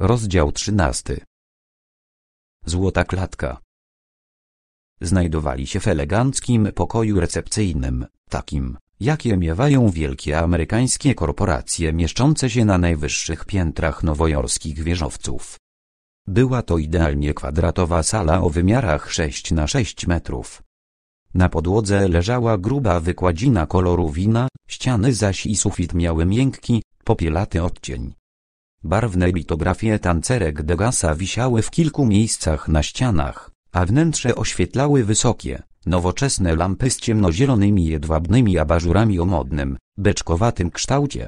Rozdział 13. Złota klatka. Znajdowali się w eleganckim pokoju recepcyjnym, takim, jakie miewają wielkie amerykańskie korporacje mieszczące się na najwyższych piętrach nowojorskich wieżowców. Była to idealnie kwadratowa sala o wymiarach 6 na 6 metrów. Na podłodze leżała gruba wykładzina koloru wina, ściany zaś i sufit miały miękki, popielaty odcień. Barwne litografie tancerek Degasa wisiały w kilku miejscach na ścianach, a wnętrze oświetlały wysokie, nowoczesne lampy z ciemnozielonymi jedwabnymi abażurami o modnym, beczkowatym kształcie.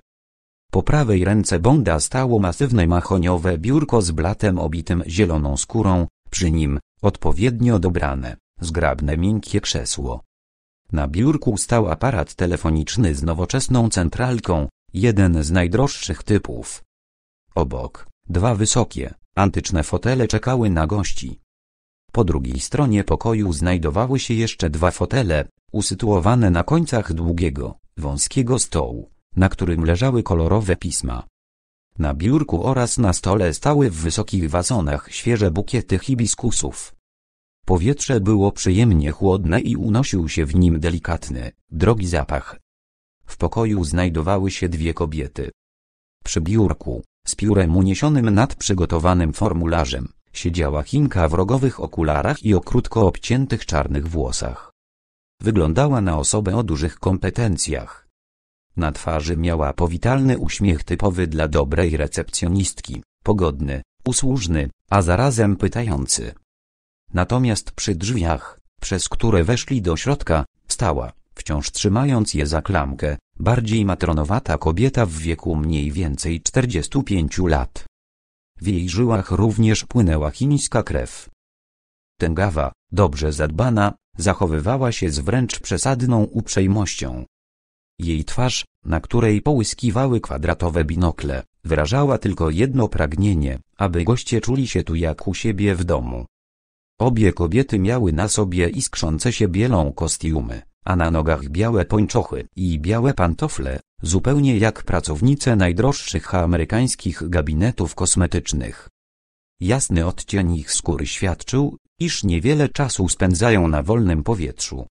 Po prawej ręce Bonda stało masywne mahoniowe biurko z blatem obitym zieloną skórą, przy nim, odpowiednio dobrane, zgrabne miękkie krzesło. Na biurku stał aparat telefoniczny z nowoczesną centralką, jeden z najdroższych typów. Obok, dwa wysokie, antyczne fotele czekały na gości. Po drugiej stronie pokoju znajdowały się jeszcze dwa fotele, usytuowane na końcach długiego, wąskiego stołu, na którym leżały kolorowe pisma. Na biurku oraz na stole stały w wysokich wazonach świeże bukiety hibiskusów. Powietrze było przyjemnie chłodne i unosił się w nim delikatny, drogi zapach. W pokoju znajdowały się dwie kobiety. Przy biurku, z piórem uniesionym nad przygotowanym formularzem, siedziała Chinka w rogowych okularach i o krótko obciętych czarnych włosach. Wyglądała na osobę o dużych kompetencjach. Na twarzy miała powitalny uśmiech typowy dla dobrej recepcjonistki, pogodny, usłużny, a zarazem pytający. Natomiast przy drzwiach, przez które weszli do środka, stała, wciąż trzymając je za klamkę, bardziej matronowata kobieta w wieku mniej więcej 45 lat. W jej żyłach również płynęła chińska krew. Tęgawa, dobrze zadbana, zachowywała się z wręcz przesadną uprzejmością. Jej twarz, na której połyskiwały kwadratowe binokle, wyrażała tylko jedno pragnienie, aby goście czuli się tu jak u siebie w domu. Obie kobiety miały na sobie iskrzące się bielą kostiumy a na nogach białe pończochy i białe pantofle, zupełnie jak pracownice najdroższych amerykańskich gabinetów kosmetycznych. Jasny odcień ich skóry świadczył, iż niewiele czasu spędzają na wolnym powietrzu.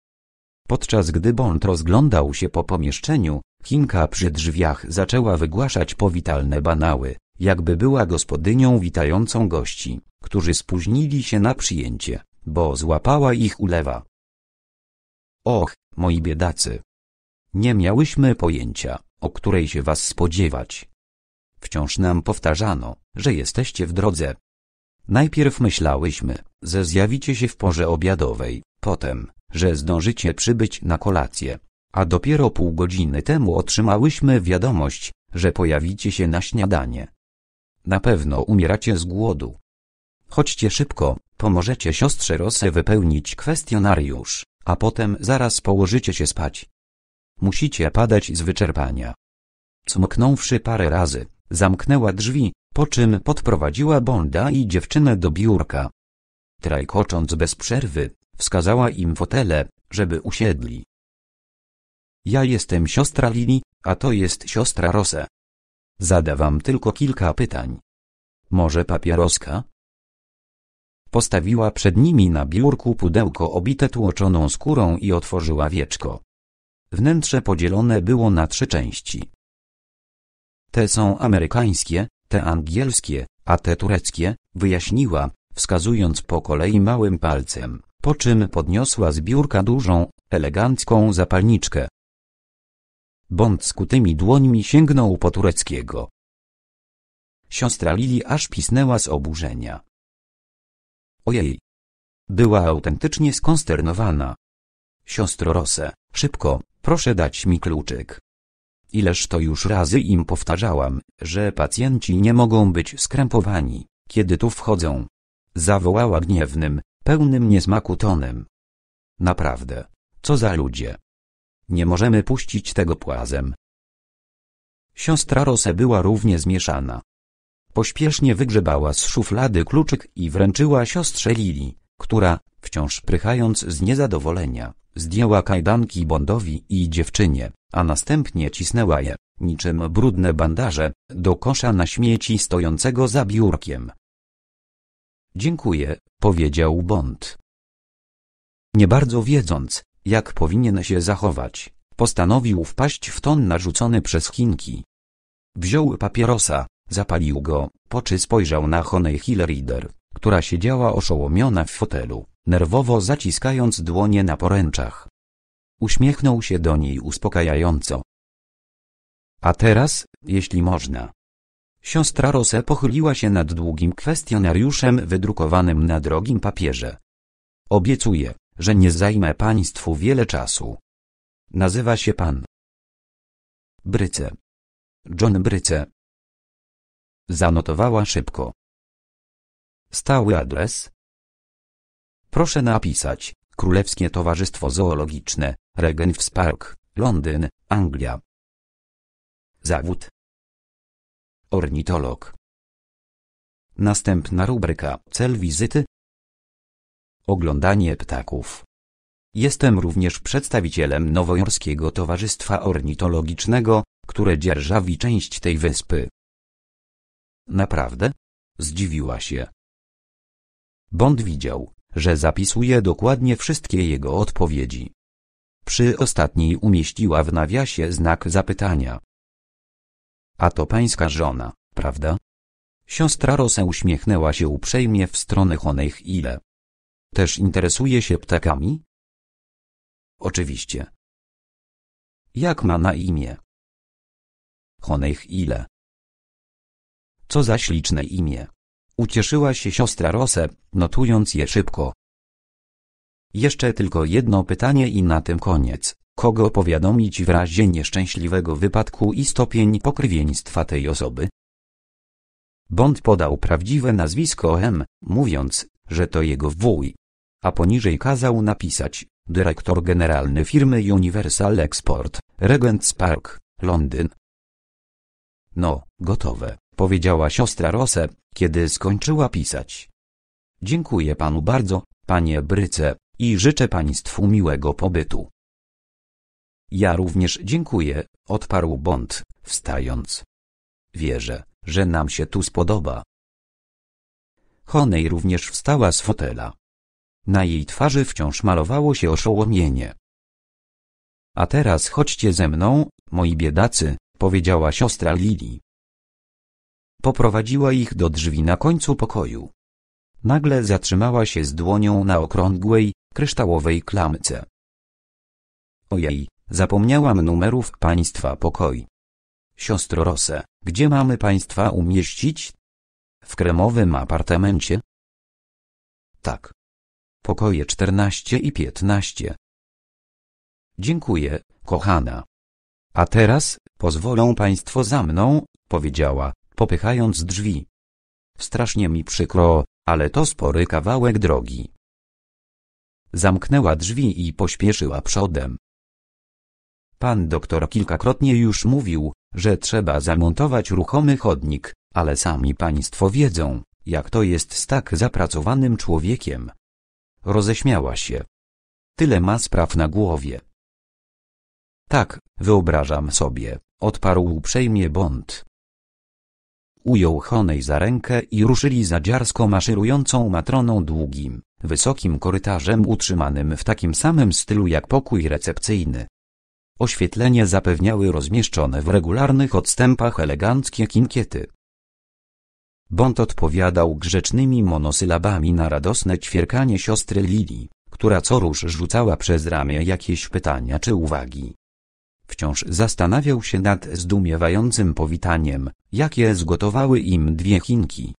Podczas gdy Bond rozglądał się po pomieszczeniu, Chinka przy drzwiach zaczęła wygłaszać powitalne banały, jakby była gospodynią witającą gości, którzy spóźnili się na przyjęcie, bo złapała ich ulewa. Och, moi biedacy. Nie miałyśmy pojęcia, o której się was spodziewać. Wciąż nam powtarzano, że jesteście w drodze. Najpierw myślałyśmy, że zjawicie się w porze obiadowej, potem, że zdążycie przybyć na kolację, a dopiero pół godziny temu otrzymałyśmy wiadomość, że pojawicie się na śniadanie. Na pewno umieracie z głodu. Chodźcie szybko, pomożecie siostrze Rose wypełnić kwestionariusz a potem zaraz położycie się spać. Musicie padać z wyczerpania. Cmknąwszy parę razy, zamknęła drzwi, po czym podprowadziła Bonda i dziewczynę do biurka. Trajkocząc bez przerwy, wskazała im fotele, żeby usiedli. Ja jestem siostra Lili, a to jest siostra Rose. Zada wam tylko kilka pytań. Może papieroska? Postawiła przed nimi na biurku pudełko obite tłoczoną skórą i otworzyła wieczko. Wnętrze podzielone było na trzy części. Te są amerykańskie, te angielskie, a te tureckie, wyjaśniła, wskazując po kolei małym palcem, po czym podniosła z biurka dużą, elegancką zapalniczkę. Bond skutymi dłońmi sięgnął po tureckiego. Siostra Lili aż pisnęła z oburzenia. Ojej. Była autentycznie skonsternowana. Siostro Rose, szybko, proszę dać mi kluczyk. Ileż to już razy im powtarzałam, że pacjenci nie mogą być skrępowani, kiedy tu wchodzą. Zawołała gniewnym, pełnym niesmaku tonem. Naprawdę, co za ludzie. Nie możemy puścić tego płazem. Siostra Rose była równie zmieszana. Pośpiesznie wygrzebała z szuflady kluczyk i wręczyła siostrze Lili, która, wciąż prychając z niezadowolenia, zdjęła kajdanki Bondowi i dziewczynie, a następnie cisnęła je, niczym brudne bandaże, do kosza na śmieci stojącego za biurkiem. Dziękuję, powiedział Bond. Nie bardzo wiedząc, jak powinien się zachować, postanowił wpaść w ton narzucony przez Chinki. Wziął papierosa, Zapalił go, po czym spojrzał na Honey Hill Rider, która siedziała oszołomiona w fotelu, nerwowo zaciskając dłonie na poręczach. Uśmiechnął się do niej uspokajająco. A teraz, jeśli można. Siostra Rose pochyliła się nad długim kwestionariuszem wydrukowanym na drogim papierze. Obiecuję, że nie zajmę państwu wiele czasu. Nazywa się pan. Bryce. John Bryce, Zanotowała szybko. Stały adres? Proszę napisać, Królewskie Towarzystwo Zoologiczne, Regent's Park, Londyn, Anglia. Zawód. Ornitolog. Następna rubryka, cel wizyty. Oglądanie ptaków. Jestem również przedstawicielem Nowojorskiego Towarzystwa Ornitologicznego, które dzierżawi część tej wyspy. Naprawdę? Zdziwiła się. Bond widział, że zapisuje dokładnie wszystkie jego odpowiedzi. Przy ostatniej umieściła w nawiasie znak zapytania. A to pańska żona, prawda? Siostra Rosę uśmiechnęła się uprzejmie w stronę Honeich-Ile. Też interesuje się ptakami? Oczywiście. Jak ma na imię? Honeich-Ile. Co za śliczne imię. Ucieszyła się siostra Rose, notując je szybko. Jeszcze tylko jedno pytanie i na tym koniec. Kogo powiadomić w razie nieszczęśliwego wypadku i stopień pokrewieństwa tej osoby? Bond podał prawdziwe nazwisko M, mówiąc, że to jego wuj. A poniżej kazał napisać, dyrektor generalny firmy Universal Export, Regent's Park, Londyn. No, gotowe powiedziała siostra Rose, kiedy skończyła pisać. Dziękuję panu bardzo, panie Bryce, i życzę państwu miłego pobytu. Ja również dziękuję, odparł Bond, wstając. Wierzę, że nam się tu spodoba. Honej również wstała z fotela. Na jej twarzy wciąż malowało się oszołomienie. A teraz chodźcie ze mną, moi biedacy, powiedziała siostra Lili. Poprowadziła ich do drzwi na końcu pokoju. Nagle zatrzymała się z dłonią na okrągłej, kryształowej klamce. Ojej, zapomniałam numerów państwa pokoi. Siostro Rose, gdzie mamy państwa umieścić? W kremowym apartamencie? Tak. Pokoje 14 i 15. Dziękuję, kochana. A teraz, pozwolą państwo za mną, powiedziała, popychając drzwi. Strasznie mi przykro, ale to spory kawałek drogi. Zamknęła drzwi i pośpieszyła przodem. Pan doktor kilkakrotnie już mówił, że trzeba zamontować ruchomy chodnik, ale sami państwo wiedzą, jak to jest z tak zapracowanym człowiekiem. Roześmiała się. Tyle ma spraw na głowie. Tak, wyobrażam sobie, odparł uprzejmie Bond ujął Honej za rękę i ruszyli za dziarsko maszerującą matroną długim, wysokim korytarzem utrzymanym w takim samym stylu jak pokój recepcyjny. Oświetlenie zapewniały rozmieszczone w regularnych odstępach eleganckie kinkiety. Bond odpowiadał grzecznymi monosylabami na radosne ćwierkanie siostry Lili, która co rusz rzucała przez ramię jakieś pytania czy uwagi. Wciąż zastanawiał się nad zdumiewającym powitaniem, jakie zgotowały im dwie Chinki.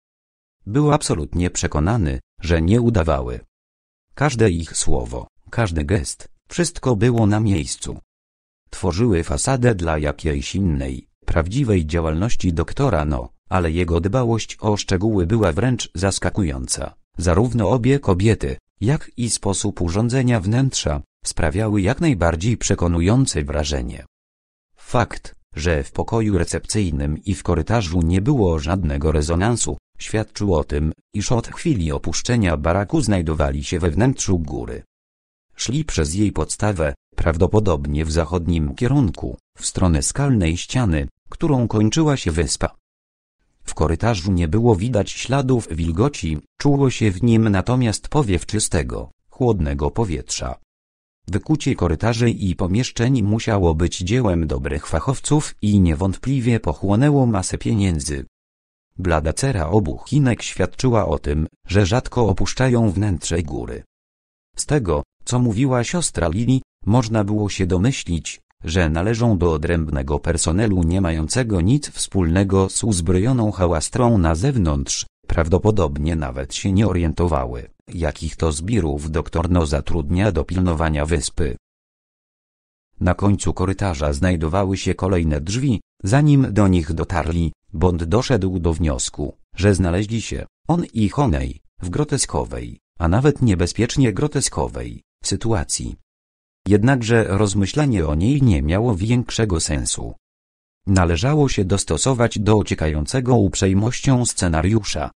Był absolutnie przekonany, że nie udawały. Każde ich słowo, każdy gest, wszystko było na miejscu. Tworzyły fasadę dla jakiejś innej, prawdziwej działalności doktora No, ale jego dbałość o szczegóły była wręcz zaskakująca. Zarówno obie kobiety, jak i sposób urządzenia wnętrza, sprawiały jak najbardziej przekonujące wrażenie. Fakt, że w pokoju recepcyjnym i w korytarzu nie było żadnego rezonansu, świadczył o tym, iż od chwili opuszczenia baraku znajdowali się we wnętrzu góry. Szli przez jej podstawę, prawdopodobnie w zachodnim kierunku, w stronę skalnej ściany, którą kończyła się wyspa. W korytarzu nie było widać śladów wilgoci, czuło się w nim natomiast powiew czystego, chłodnego powietrza. Wykucie korytarzy i pomieszczeń musiało być dziełem dobrych fachowców i niewątpliwie pochłonęło masę pieniędzy. Blada cera obu Chinek świadczyła o tym, że rzadko opuszczają wnętrze góry. Z tego, co mówiła siostra Lili, można było się domyślić, że należą do odrębnego personelu nie mającego nic wspólnego z uzbrojoną hałastrą na zewnątrz, prawdopodobnie nawet się nie orientowały. Jakich to zbirów doktor No zatrudnia do pilnowania wyspy? Na końcu korytarza znajdowały się kolejne drzwi, zanim do nich dotarli, Bond doszedł do wniosku, że znaleźli się, on i Honej, w groteskowej, a nawet niebezpiecznie groteskowej, sytuacji. Jednakże rozmyślanie o niej nie miało większego sensu. Należało się dostosować do ociekającego uprzejmością scenariusza.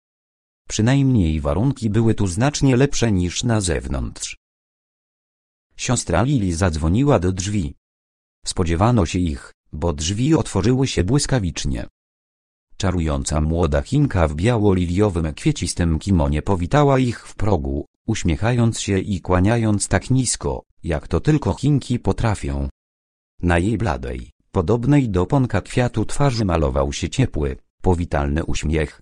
Przynajmniej warunki były tu znacznie lepsze niż na zewnątrz. Siostra Lili zadzwoniła do drzwi. Spodziewano się ich, bo drzwi otworzyły się błyskawicznie. Czarująca młoda Chinka w biało-liliowym kwiecistym kimonie powitała ich w progu, uśmiechając się i kłaniając tak nisko, jak to tylko Chinki potrafią. Na jej bladej, podobnej do ponka kwiatu twarzy malował się ciepły, powitalny uśmiech,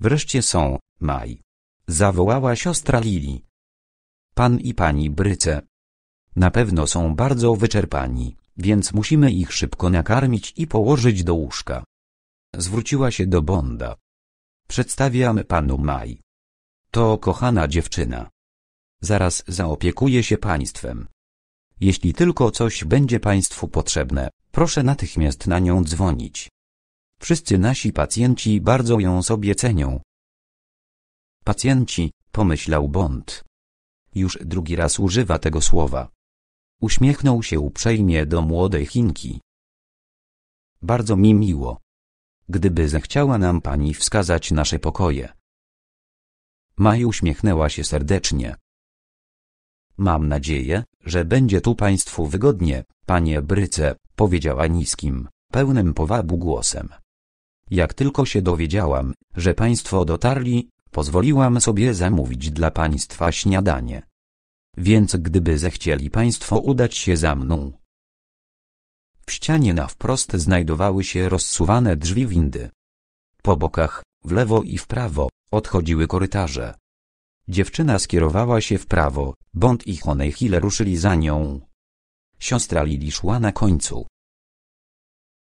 Wreszcie są, Maj. Zawołała siostra Lili. Pan i pani Bryce. Na pewno są bardzo wyczerpani, więc musimy ich szybko nakarmić i położyć do łóżka. Zwróciła się do Bonda. Przedstawiam panu Maj. To kochana dziewczyna. Zaraz zaopiekuje się państwem. Jeśli tylko coś będzie państwu potrzebne, proszę natychmiast na nią dzwonić. Wszyscy nasi pacjenci bardzo ją sobie cenią. Pacjenci, pomyślał Bond. Już drugi raz używa tego słowa. Uśmiechnął się uprzejmie do młodej Chinki. Bardzo mi miło. Gdyby zechciała nam pani wskazać nasze pokoje. Maj uśmiechnęła się serdecznie. Mam nadzieję, że będzie tu państwu wygodnie, panie Bryce, powiedziała niskim, pełnym powabu głosem. Jak tylko się dowiedziałam, że państwo dotarli, pozwoliłam sobie zamówić dla państwa śniadanie. Więc gdyby zechcieli państwo udać się za mną. W ścianie na wprost znajdowały się rozsuwane drzwi windy. Po bokach, w lewo i w prawo, odchodziły korytarze. Dziewczyna skierowała się w prawo, Bond i Honeyhiller ruszyli za nią. Siostra Lili szła na końcu,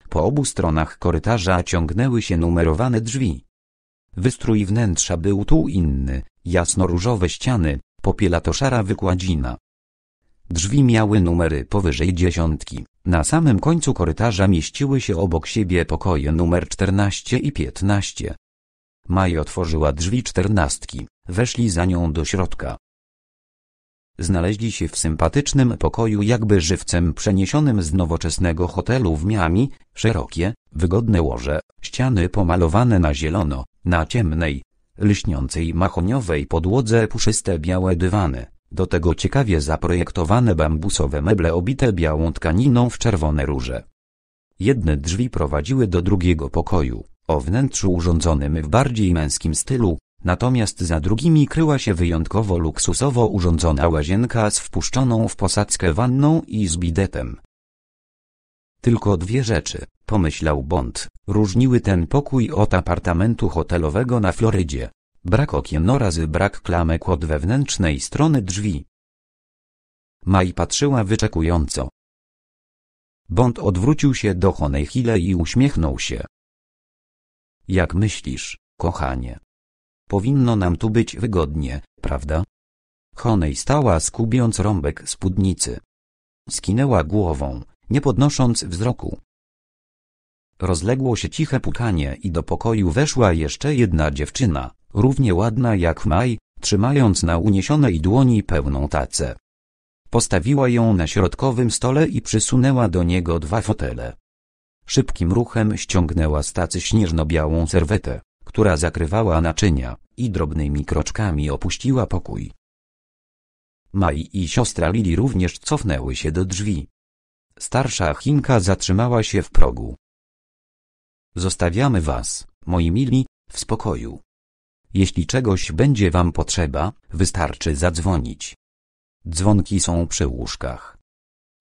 po obu stronach korytarza ciągnęły się numerowane drzwi. Wystrój wnętrza był tu inny, jasno-różowe ściany, popielato-szara wykładzina. Drzwi miały numery powyżej dziesiątki. Na samym końcu korytarza mieściły się obok siebie pokoje numer 14 i 15. Maj otworzyła drzwi czternastki, weszli za nią do środka. Znaleźli się w sympatycznym pokoju jakby żywcem przeniesionym z nowoczesnego hotelu w Miami, szerokie, wygodne łoże, ściany pomalowane na zielono, na ciemnej, lśniącej mahoniowej podłodze puszyste białe dywany, do tego ciekawie zaprojektowane bambusowe meble obite białą tkaniną w czerwone róże. Jedne drzwi prowadziły do drugiego pokoju, o wnętrzu urządzonym w bardziej męskim stylu, natomiast za drugimi kryła się wyjątkowo luksusowo urządzona łazienka z wpuszczoną w posadzkę wanną i z bidetem. Tylko dwie rzeczy, pomyślał Bond, różniły ten pokój od apartamentu hotelowego na Florydzie. Brak okien oraz brak klamek od wewnętrznej strony drzwi. Maj patrzyła wyczekująco. Bond odwrócił się do Honeyhille i uśmiechnął się. Jak myślisz, kochanie, Powinno nam tu być wygodnie, prawda? Honej stała skubiąc rąbek spódnicy. Skinęła głową, nie podnosząc wzroku. Rozległo się ciche pukanie i do pokoju weszła jeszcze jedna dziewczyna, równie ładna jak Maj, trzymając na uniesionej dłoni pełną tacę. Postawiła ją na środkowym stole i przysunęła do niego dwa fotele. Szybkim ruchem ściągnęła z tacy śnieżno-białą serwetę która zakrywała naczynia, i drobnymi kroczkami opuściła pokój. Mai i siostra Lili również cofnęły się do drzwi. Starsza Chinka zatrzymała się w progu. Zostawiamy was, moi mili, w spokoju. Jeśli czegoś będzie wam potrzeba, wystarczy zadzwonić. Dzwonki są przy łóżkach.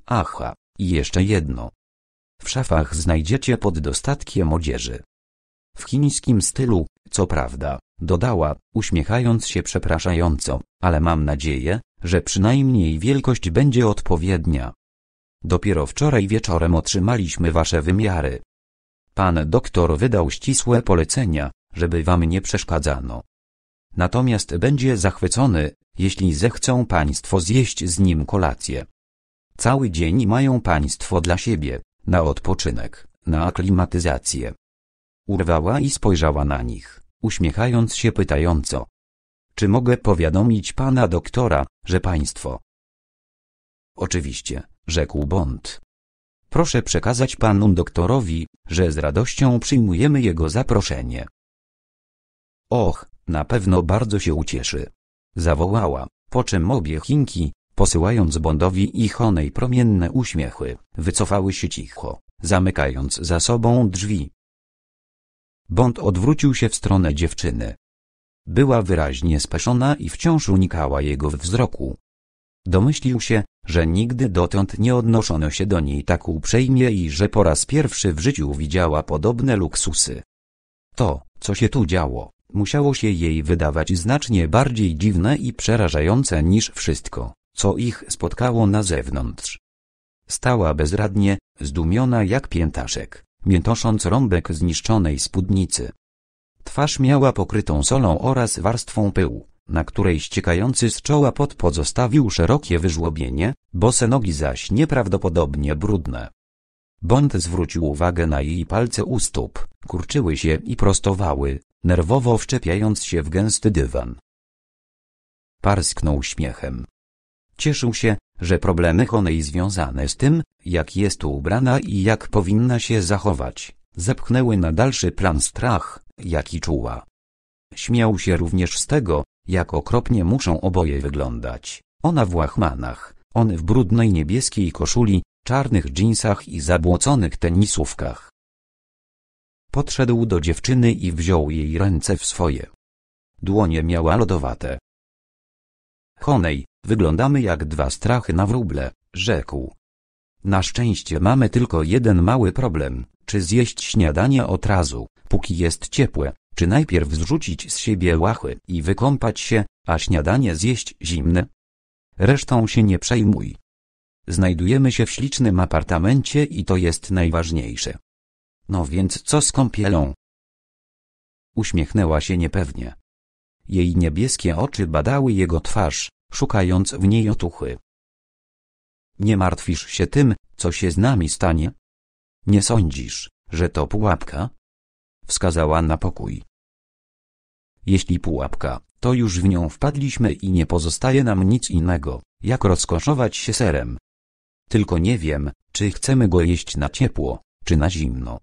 Aha, i jeszcze jedno. W szafach znajdziecie poddostatkie odzieży w chińskim stylu, co prawda, dodała, uśmiechając się przepraszająco, ale mam nadzieję, że przynajmniej wielkość będzie odpowiednia. Dopiero wczoraj wieczorem otrzymaliśmy wasze wymiary. Pan doktor wydał ścisłe polecenia, żeby wam nie przeszkadzano. Natomiast będzie zachwycony, jeśli zechcą państwo zjeść z nim kolację. Cały dzień mają państwo dla siebie, na odpoczynek, na aklimatyzację, Urwała i spojrzała na nich, uśmiechając się pytająco. Czy mogę powiadomić pana doktora, że państwo? Oczywiście, rzekł Bond. Proszę przekazać panu doktorowi, że z radością przyjmujemy jego zaproszenie. Och, na pewno bardzo się ucieszy. Zawołała, po czym obie Chinki, posyłając Bondowi i Honej promienne uśmiechy, wycofały się cicho, zamykając za sobą drzwi. Bond odwrócił się w stronę dziewczyny. Była wyraźnie speszona i wciąż unikała jego wzroku. Domyślił się, że nigdy dotąd nie odnoszono się do niej tak uprzejmie i że po raz pierwszy w życiu widziała podobne luksusy. To, co się tu działo, musiało się jej wydawać znacznie bardziej dziwne i przerażające niż wszystko, co ich spotkało na zewnątrz. Stała bezradnie, zdumiona jak piętaszek miętosząc rąbek zniszczonej spódnicy. Twarz miała pokrytą solą oraz warstwą pyłu, na której ściekający z czoła pot pozostawił szerokie wyżłobienie, bose nogi zaś nieprawdopodobnie brudne. Bond zwrócił uwagę na jej palce u stóp, kurczyły się i prostowały, nerwowo wczepiając się w gęsty dywan. Parsknął śmiechem. Cieszył się, że problemy Honej związane z tym, jak jest ubrana i jak powinna się zachować, zepchnęły na dalszy plan strach, jaki czuła. Śmiał się również z tego, jak okropnie muszą oboje wyglądać. Ona w łachmanach, on w brudnej niebieskiej koszuli, czarnych dżinsach i zabłoconych tenisówkach. Podszedł do dziewczyny i wziął jej ręce w swoje. Dłonie miała lodowate, Honej, wyglądamy jak dwa strachy na wróble, rzekł. Na szczęście mamy tylko jeden mały problem, czy zjeść śniadanie od razu, póki jest ciepłe, czy najpierw zrzucić z siebie łachy i wykąpać się, a śniadanie zjeść zimne? Resztą się nie przejmuj. Znajdujemy się w ślicznym apartamencie i to jest najważniejsze. No więc co z kąpielą? Uśmiechnęła się niepewnie. Jej niebieskie oczy badały jego twarz, szukając w niej otuchy. Nie martwisz się tym, co się z nami stanie? Nie sądzisz, że to pułapka? Wskazała na pokój. Jeśli pułapka, to już w nią wpadliśmy i nie pozostaje nam nic innego, jak rozkoszować się serem. Tylko nie wiem, czy chcemy go jeść na ciepło, czy na zimno.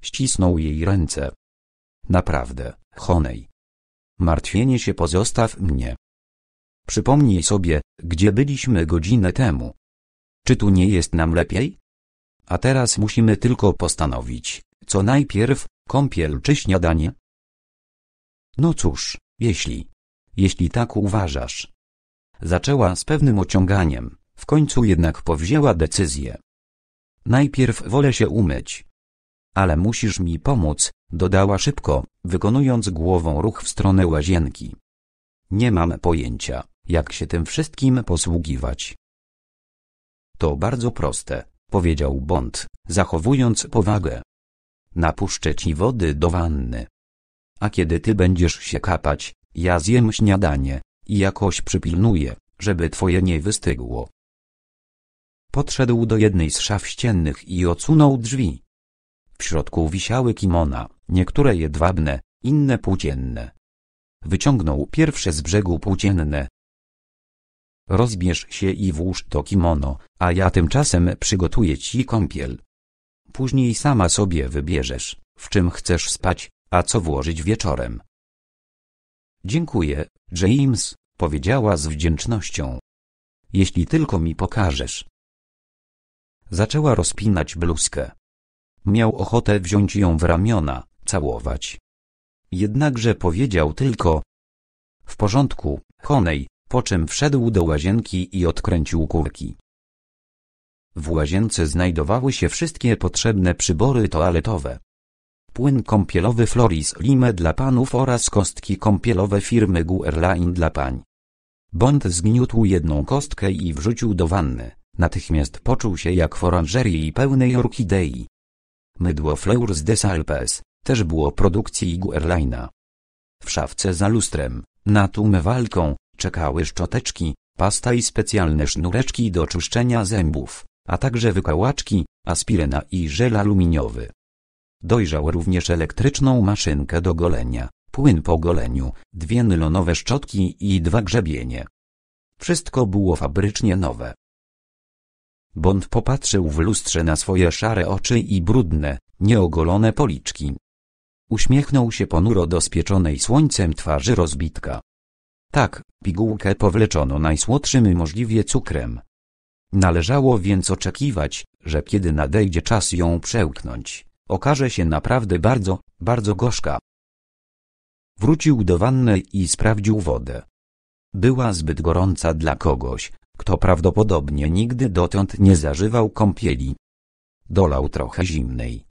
Ścisnął jej ręce. Naprawdę, Honej, Martwienie się pozostaw mnie. Przypomnij sobie, gdzie byliśmy godzinę temu. Czy tu nie jest nam lepiej? A teraz musimy tylko postanowić, co najpierw, kąpiel czy śniadanie? No cóż, jeśli. Jeśli tak uważasz. Zaczęła z pewnym ociąganiem, w końcu jednak powzięła decyzję. Najpierw wolę się umyć, ale musisz mi pomóc, dodała szybko, wykonując głową ruch w stronę łazienki. Nie mam pojęcia, jak się tym wszystkim posługiwać. To bardzo proste, powiedział Bond, zachowując powagę. Napuszczę ci wody do wanny. A kiedy ty będziesz się kapać, ja zjem śniadanie i jakoś przypilnuję, żeby twoje nie wystygło. Podszedł do jednej z szaf ściennych i odsunął drzwi. W środku wisiały kimona, niektóre jedwabne, inne płócienne. Wyciągnął pierwsze z brzegu płócienne. Rozbierz się i włóż to kimono, a ja tymczasem przygotuję ci kąpiel. Później sama sobie wybierzesz, w czym chcesz spać, a co włożyć wieczorem. Dziękuję, James, powiedziała z wdzięcznością. Jeśli tylko mi pokażesz. Zaczęła rozpinać bluzkę. Miał ochotę wziąć ją w ramiona, całować. Jednakże powiedział tylko w porządku, Honej, po czym wszedł do łazienki i odkręcił kurki. W łazience znajdowały się wszystkie potrzebne przybory toaletowe. Płyn kąpielowy Floris Lime dla panów oraz kostki kąpielowe firmy Guerlain dla pań. Bond zgniótł jedną kostkę i wrzucił do wanny. Natychmiast poczuł się jak w oranżerii pełnej orchidei. Mydło Fleurs des Alpes, też było produkcji Guerlaina. W szafce za lustrem, nad umywalką, czekały szczoteczki, pasta i specjalne sznureczki do czyszczenia zębów, a także wykałaczki, aspiryna i żel aluminiowy. Dojrzał również elektryczną maszynkę do golenia, płyn po goleniu, dwie nylonowe szczotki i dwa grzebienie. Wszystko było fabrycznie nowe. Bond popatrzył w lustrze na swoje szare oczy i brudne, nieogolone policzki. Uśmiechnął się ponuro do spieczonej słońcem twarzy rozbitka. Tak, pigułkę powleczono najsłodszym możliwie cukrem. Należało więc oczekiwać, że kiedy nadejdzie czas ją przełknąć, okaże się naprawdę bardzo, bardzo gorzka. Wrócił do wanny i sprawdził wodę. Była zbyt gorąca dla kogoś, kto prawdopodobnie nigdy dotąd nie zażywał kąpieli. Dolał trochę zimnej.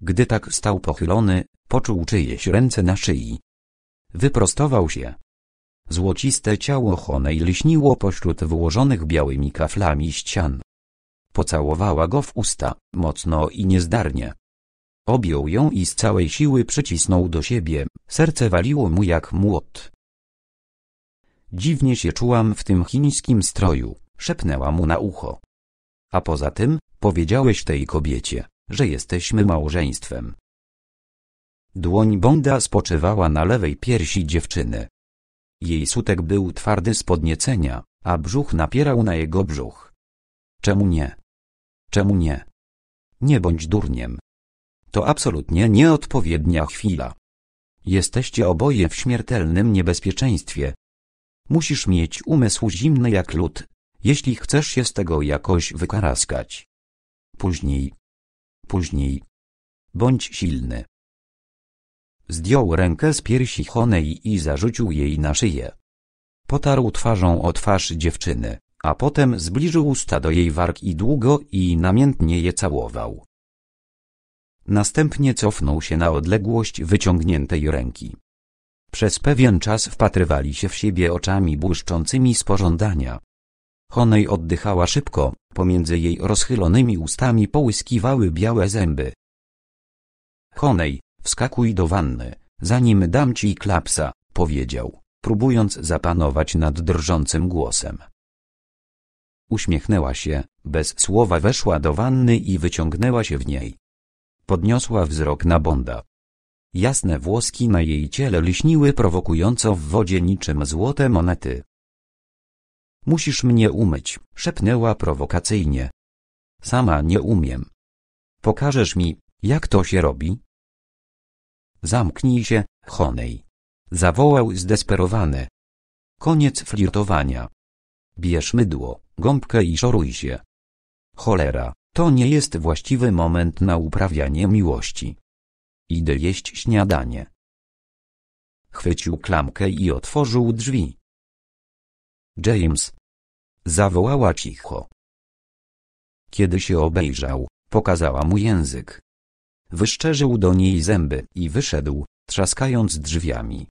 Gdy tak stał pochylony, poczuł czyjeś ręce na szyi. Wyprostował się. Złociste ciało Honej lśniło pośród wyłożonych białymi kaflami ścian. Pocałowała go w usta, mocno i niezdarnie. Objął ją i z całej siły przycisnął do siebie, serce waliło mu jak młot. Dziwnie się czułam w tym chińskim stroju, szepnęła mu na ucho. A poza tym, powiedziałeś tej kobiecie, że jesteśmy małżeństwem. Dłoń Bonda spoczywała na lewej piersi dziewczyny. Jej sutek był twardy z podniecenia, a brzuch napierał na jego brzuch. Czemu nie? Czemu nie? Nie bądź durniem. To absolutnie nieodpowiednia chwila. Jesteście oboje w śmiertelnym niebezpieczeństwie, Musisz mieć umysł zimny jak lód, jeśli chcesz się z tego jakoś wykaraskać. Później. Później. Bądź silny. Zdjął rękę z piersi Honej i zarzucił jej na szyję. Potarł twarzą o twarz dziewczyny, a potem zbliżył usta do jej warg i długo i namiętnie je całował. Następnie cofnął się na odległość wyciągniętej ręki. Przez pewien czas wpatrywali się w siebie oczami błyszczącymi z pożądania. Honej oddychała szybko, pomiędzy jej rozchylonymi ustami połyskiwały białe zęby. Honej, wskakuj do wanny, zanim dam ci klapsa, powiedział, próbując zapanować nad drżącym głosem. Uśmiechnęła się, bez słowa weszła do wanny i wyciągnęła się w niej. Podniosła wzrok na Bonda. Jasne włoski na jej ciele lśniły prowokująco w wodzie niczym złote monety. Musisz mnie umyć, szepnęła prowokacyjnie. Sama nie umiem. Pokażesz mi, jak to się robi? Zamknij się, Honej. Zawołał zdesperowany. Koniec flirtowania. Bierz mydło, gąbkę i szoruj się. Cholera, to nie jest właściwy moment na uprawianie miłości. Idę jeść śniadanie. Chwycił klamkę i otworzył drzwi. James. Zawołała cicho. Kiedy się obejrzał, pokazała mu język. Wyszczerzył do niej zęby i wyszedł, trzaskając drzwiami.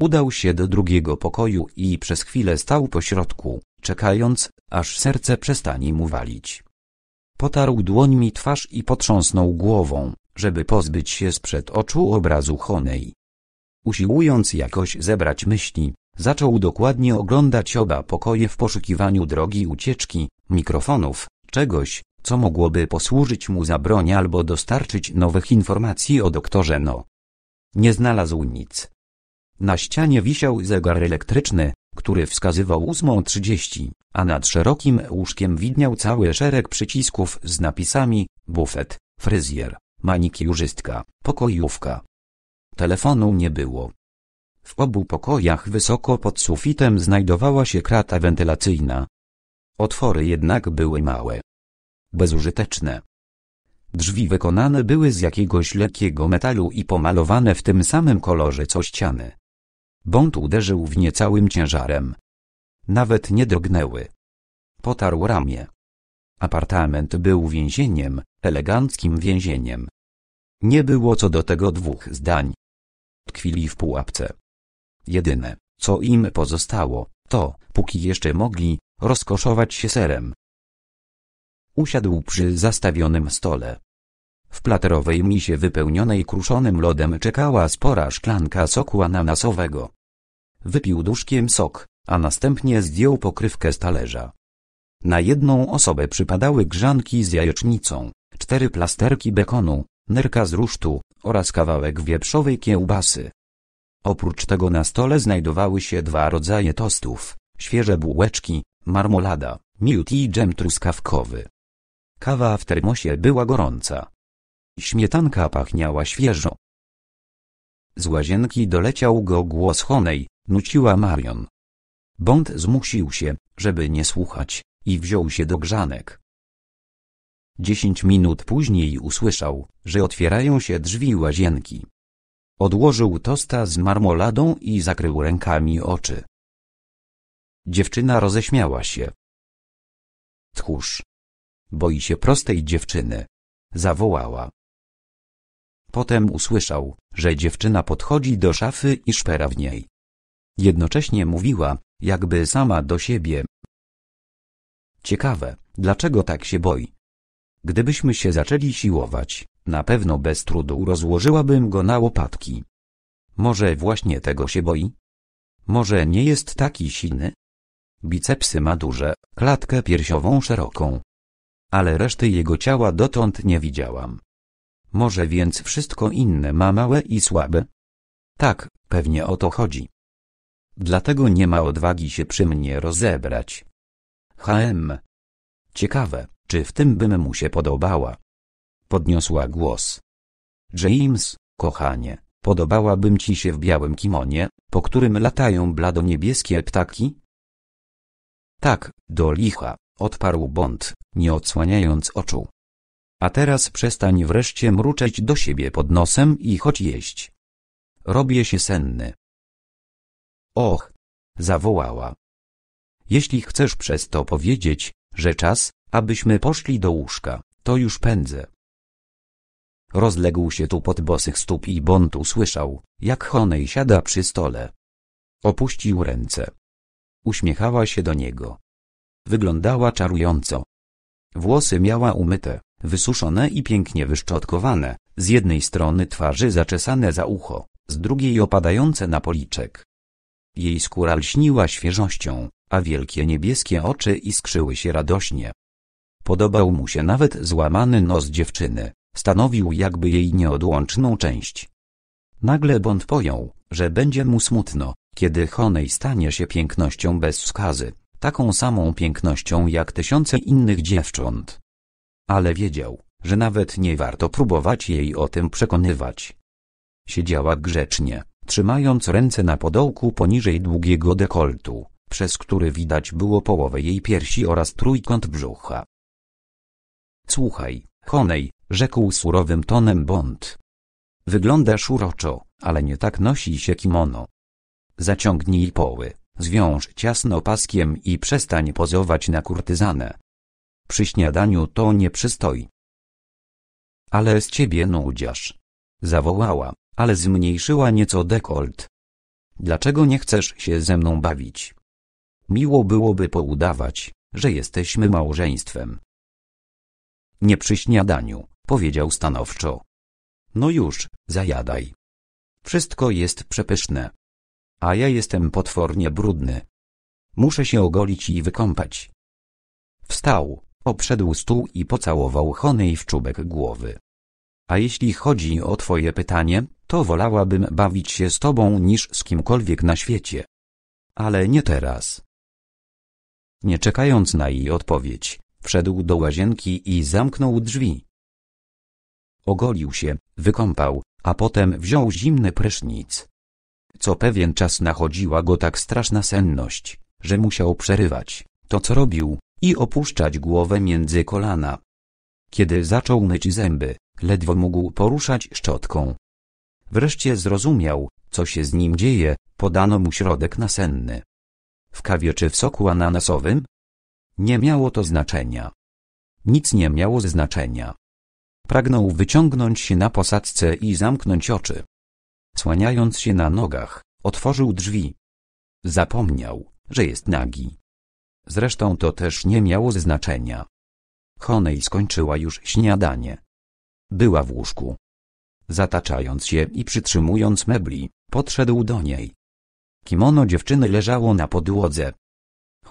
Udał się do drugiego pokoju i przez chwilę stał po środku, czekając, aż serce przestanie mu walić. Potarł dłońmi twarz i potrząsnął głową żeby pozbyć się sprzed oczu obrazu Honej. Usiłując jakoś zebrać myśli, zaczął dokładnie oglądać oba pokoje w poszukiwaniu drogi ucieczki, mikrofonów, czegoś, co mogłoby posłużyć mu za broń albo dostarczyć nowych informacji o doktorze No. Nie znalazł nic. Na ścianie wisiał zegar elektryczny, który wskazywał 8.30, a nad szerokim łóżkiem widniał cały szereg przycisków z napisami bufet, fryzjer, manikiurzystka, pokojówka. Telefonu nie było. W obu pokojach wysoko pod sufitem znajdowała się krata wentylacyjna. Otwory jednak były małe. Bezużyteczne. Drzwi wykonane były z jakiegoś lekkiego metalu i pomalowane w tym samym kolorze co ściany. Bąd uderzył w nie całym ciężarem. Nawet nie drgnęły. Potarł ramię. Apartament był więzieniem, eleganckim więzieniem. Nie było co do tego dwóch zdań. Tkwili w pułapce. Jedyne, co im pozostało, to, póki jeszcze mogli, rozkoszować się serem. Usiadł przy zastawionym stole. W platerowej misie wypełnionej kruszonym lodem czekała spora szklanka soku ananasowego. Wypił duszkiem sok, a następnie zdjął pokrywkę z talerza. Na jedną osobę przypadały grzanki z jajecznicą, cztery plasterki bekonu, nerka z rusztu oraz kawałek wieprzowej kiełbasy. Oprócz tego na stole znajdowały się dwa rodzaje tostów, świeże bułeczki, marmolada, miód i dżem truskawkowy. Kawa w termosie była gorąca. Śmietanka pachniała świeżo. Z łazienki doleciał go głos Honej, nuciła Marion. Bond zmusił się, żeby nie słuchać, i wziął się do grzanek. Dziesięć minut później usłyszał, że otwierają się drzwi łazienki. Odłożył tosta z marmoladą i zakrył rękami oczy. Dziewczyna roześmiała się. Tchórz. Boi się prostej dziewczyny. Zawołała. Potem usłyszał, że dziewczyna podchodzi do szafy i szpera w niej. Jednocześnie mówiła, jakby sama do siebie. Ciekawe, dlaczego tak się boi. Gdybyśmy się zaczęli siłować, na pewno bez trudu rozłożyłabym go na łopatki. Może właśnie tego się boi? Może nie jest taki silny? Bicepsy ma duże, klatkę piersiową szeroką. Ale reszty jego ciała dotąd nie widziałam. Może więc wszystko inne ma małe i słabe? Tak, pewnie o to chodzi. Dlatego nie ma odwagi się przy mnie rozebrać. HM. Ciekawe czy w tym bym mu się podobała. Podniosła głos. James, kochanie, podobałabym ci się w białym kimonie, po którym latają blado-niebieskie ptaki? Tak, do licha, odparł Bond, nie odsłaniając oczu. A teraz przestań wreszcie mruczeć do siebie pod nosem i chodź jeść. Robię się senny. Och! zawołała. Jeśli chcesz przez to powiedzieć, że czas, Abyśmy poszli do łóżka, to już pędzę. Rozległ się tu pod bosych stóp i Bond usłyszał, jak Honej siada przy stole. Opuścił ręce. Uśmiechała się do niego. Wyglądała czarująco. Włosy miała umyte, wysuszone i pięknie wyszczotkowane, z jednej strony twarzy zaczesane za ucho, z drugiej opadające na policzek. Jej skóra lśniła świeżością, a wielkie niebieskie oczy iskrzyły się radośnie. Podobał mu się nawet złamany nos dziewczyny, stanowił jakby jej nieodłączną część. Nagle Bond pojął, że będzie mu smutno, kiedy chonej stanie się pięknością bez skazy, taką samą pięknością jak tysiące innych dziewcząt. Ale wiedział, że nawet nie warto próbować jej o tym przekonywać. Siedziała grzecznie, trzymając ręce na podołku poniżej długiego dekoltu, przez który widać było połowę jej piersi oraz trójkąt brzucha. Słuchaj, Honej, rzekł surowym tonem Bond. Wyglądasz uroczo, ale nie tak nosi się kimono. Zaciągnij poły, zwiąż ciasno paskiem i przestań pozować na kurtyzanę. Przy śniadaniu to nie przystoi. Ale z ciebie nudziasz. Zawołała, ale zmniejszyła nieco dekolt. Dlaczego nie chcesz się ze mną bawić? Miło byłoby poudawać, że jesteśmy małżeństwem. Nie przy śniadaniu, powiedział stanowczo. No już, zajadaj. Wszystko jest przepyszne. A ja jestem potwornie brudny. Muszę się ogolić i wykąpać. Wstał, obszedł stół i pocałował Honej w czubek głowy. A jeśli chodzi o twoje pytanie, to wolałabym bawić się z tobą niż z kimkolwiek na świecie. Ale nie teraz. Nie czekając na jej odpowiedź, Wszedł do łazienki i zamknął drzwi. Ogolił się, wykąpał, a potem wziął zimny prysznic. Co pewien czas nachodziła go tak straszna senność, że musiał przerywać to, co robił, i opuszczać głowę między kolana. Kiedy zaczął myć zęby, ledwo mógł poruszać szczotką. Wreszcie zrozumiał, co się z nim dzieje, podano mu środek nasenny. W kawie czy w soku ananasowym? Nie miało to znaczenia. Nic nie miało znaczenia. Pragnął wyciągnąć się na posadzce i zamknąć oczy. Słaniając się na nogach, otworzył drzwi. Zapomniał, że jest nagi. Zresztą to też nie miało znaczenia. Honej skończyła już śniadanie. Była w łóżku. Zataczając się i przytrzymując mebli, podszedł do niej. Kimono dziewczyny leżało na podłodze,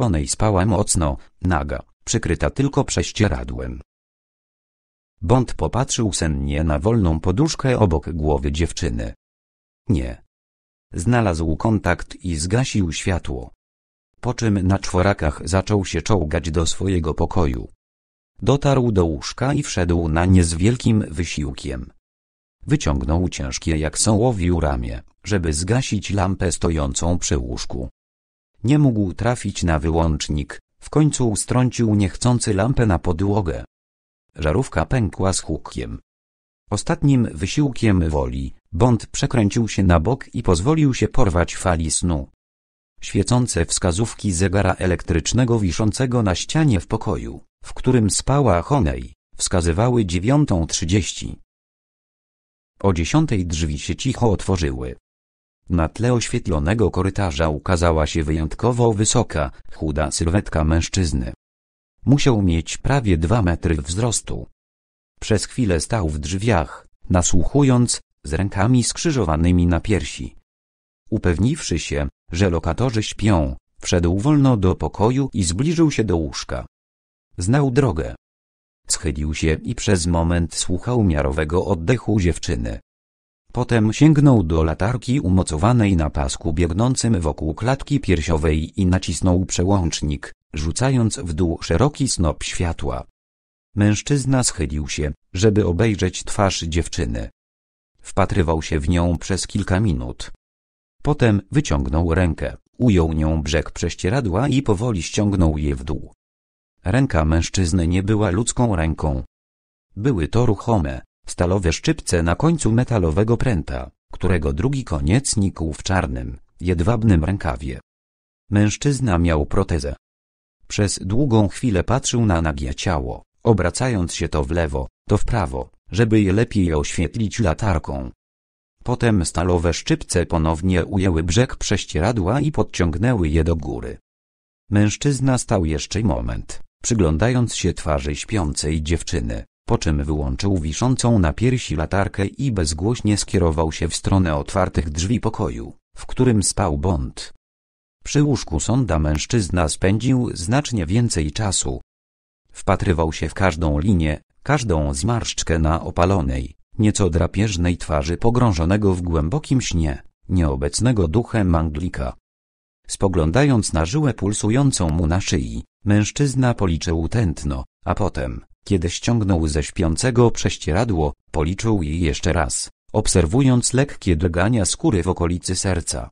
konej spała mocno, naga, przykryta tylko prześcieradłem. Bond popatrzył sennie na wolną poduszkę obok głowy dziewczyny. Nie. Znalazł kontakt i zgasił światło. Po czym na czworakach zaczął się czołgać do swojego pokoju. Dotarł do łóżka i wszedł na nie z wielkim wysiłkiem. Wyciągnął ciężkie jak sołowiu ramię, żeby zgasić lampę stojącą przy łóżku. Nie mógł trafić na wyłącznik, w końcu strącił niechcący lampę na podłogę. Żarówka pękła z hukiem. Ostatnim wysiłkiem woli, Bond przekręcił się na bok i pozwolił się porwać fali snu. Świecące wskazówki zegara elektrycznego wiszącego na ścianie w pokoju, w którym spała Honey, wskazywały dziewiątą trzydzieści. O dziesiątej drzwi się cicho otworzyły. Na tle oświetlonego korytarza ukazała się wyjątkowo wysoka, chuda sylwetka mężczyzny. Musiał mieć prawie dwa metry wzrostu. Przez chwilę stał w drzwiach, nasłuchując, z rękami skrzyżowanymi na piersi. Upewniwszy się, że lokatorzy śpią, wszedł wolno do pokoju i zbliżył się do łóżka. Znał drogę. Schylił się i przez moment słuchał miarowego oddechu dziewczyny. Potem sięgnął do latarki umocowanej na pasku biegnącym wokół klatki piersiowej i nacisnął przełącznik, rzucając w dół szeroki snop światła. Mężczyzna schylił się, żeby obejrzeć twarz dziewczyny. Wpatrywał się w nią przez kilka minut. Potem wyciągnął rękę, ujął nią brzeg prześcieradła i powoli ściągnął je w dół. Ręka mężczyzny nie była ludzką ręką. Były to ruchome, Stalowe szczypce na końcu metalowego pręta, którego drugi koniec nikł w czarnym, jedwabnym rękawie. Mężczyzna miał protezę. Przez długą chwilę patrzył na nagie ciało, obracając się to w lewo, to w prawo, żeby je lepiej oświetlić latarką. Potem stalowe szczypce ponownie ujęły brzeg prześcieradła i podciągnęły je do góry. Mężczyzna stał jeszcze moment, przyglądając się twarzy śpiącej dziewczyny po czym wyłączył wiszącą na piersi latarkę i bezgłośnie skierował się w stronę otwartych drzwi pokoju, w którym spał Bond. Przy łóżku sonda mężczyzna spędził znacznie więcej czasu. Wpatrywał się w każdą linię, każdą zmarszczkę na opalonej, nieco drapieżnej twarzy pogrążonego w głębokim śnie, nieobecnego duchem Anglika. Spoglądając na żyłę pulsującą mu na szyi, mężczyzna policzył tętno, a potem, kiedy ściągnął ze śpiącego prześcieradło, policzył jej jeszcze raz, obserwując lekkie drgania skóry w okolicy serca.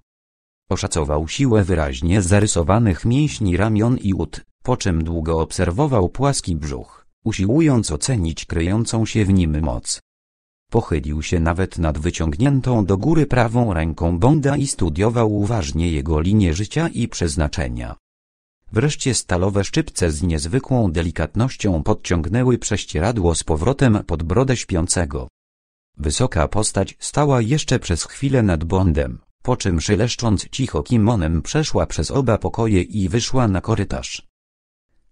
Oszacował siłę wyraźnie zarysowanych mięśni ramion i ud, po czym długo obserwował płaski brzuch, usiłując ocenić kryjącą się w nim moc. Pochylił się nawet nad wyciągniętą do góry prawą ręką Bonda i studiował uważnie jego linię życia i przeznaczenia. Wreszcie stalowe szczypce z niezwykłą delikatnością podciągnęły prześcieradło z powrotem pod brodę śpiącego. Wysoka postać stała jeszcze przez chwilę nad błądem, po czym szeleszcząc cicho kimonem przeszła przez oba pokoje i wyszła na korytarz.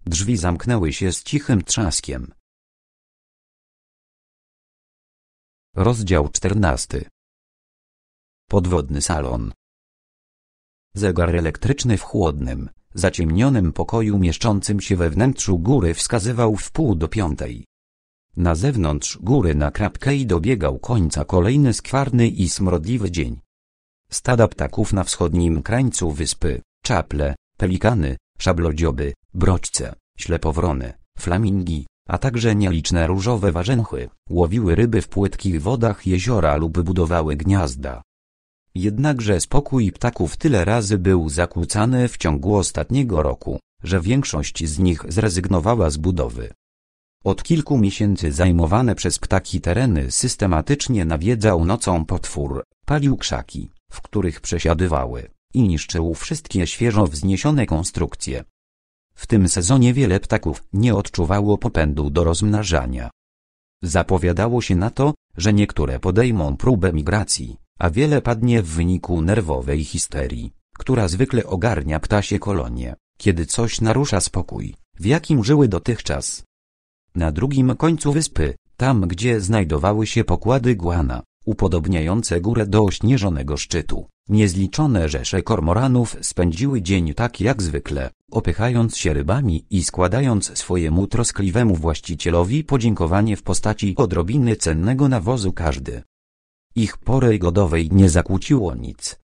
Drzwi zamknęły się z cichym trzaskiem. Rozdział 14 Podwodny salon Zegar elektryczny w chłodnym, zaciemnionym pokoju mieszczącym się we wnętrzu góry wskazywał w pół do piątej. Na zewnątrz góry na krapkę i dobiegał końca kolejny skwarny i smrodliwy dzień. Stada ptaków na wschodnim krańcu wyspy, czaple, pelikany, szablodzioby, broćce, ślepowrony, flamingi, a także nieliczne różowe warzenchy, łowiły ryby w płytkich wodach jeziora lub budowały gniazda. Jednakże spokój ptaków tyle razy był zakłócany w ciągu ostatniego roku, że większość z nich zrezygnowała z budowy. Od kilku miesięcy zajmowane przez ptaki tereny systematycznie nawiedzał nocą potwór, palił krzaki, w których przesiadywały, i niszczył wszystkie świeżo wzniesione konstrukcje. W tym sezonie wiele ptaków nie odczuwało popędu do rozmnażania. Zapowiadało się na to, że niektóre podejmą próbę migracji, a wiele padnie w wyniku nerwowej histerii, która zwykle ogarnia ptasie kolonie, kiedy coś narusza spokój, w jakim żyły dotychczas. Na drugim końcu wyspy, tam gdzie znajdowały się pokłady guana, upodobniające górę do ośnieżonego szczytu, niezliczone rzesze kormoranów spędziły dzień tak jak zwykle, opychając się rybami i składając swojemu troskliwemu właścicielowi podziękowanie w postaci odrobiny cennego nawozu każdy. Ich pory godowej nie zakłóciło nic.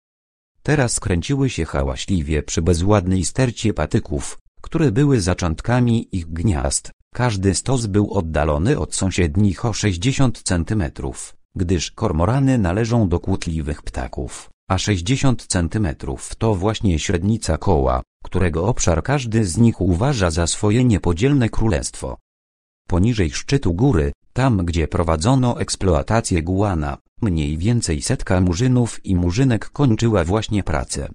Teraz kręciły się hałaśliwie przy bezładnej stercie patyków, które były zaczątkami ich gniazd. Każdy stos był oddalony od sąsiednich o 60 centymetrów, gdyż kormorany należą do kłótliwych ptaków, a 60 centymetrów to właśnie średnica koła, którego obszar każdy z nich uważa za swoje niepodzielne królestwo. Poniżej szczytu góry, tam gdzie prowadzono eksploatację gułana, Mniej więcej setka murzynów i murzynek kończyła właśnie pracę.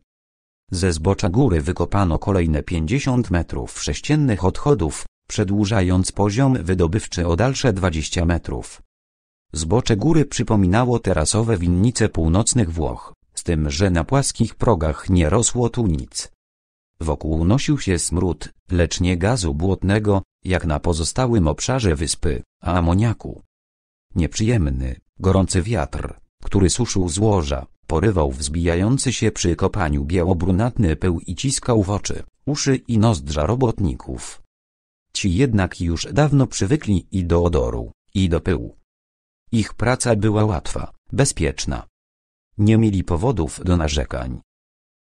Ze zbocza góry wykopano kolejne 50 metrów sześciennych odchodów, przedłużając poziom wydobywczy o dalsze 20 metrów. Zbocze góry przypominało terasowe winnice północnych Włoch, z tym że na płaskich progach nie rosło tu nic. Wokół unosił się smród, lecz nie gazu błotnego, jak na pozostałym obszarze wyspy, a amoniaku. Nieprzyjemny, Gorący wiatr, który suszył złoża, porywał wzbijający się przy kopaniu białobrunatny pył i ciskał w oczy, uszy i nozdrza robotników. Ci jednak już dawno przywykli i do odoru, i do pyłu. Ich praca była łatwa, bezpieczna. Nie mieli powodów do narzekań.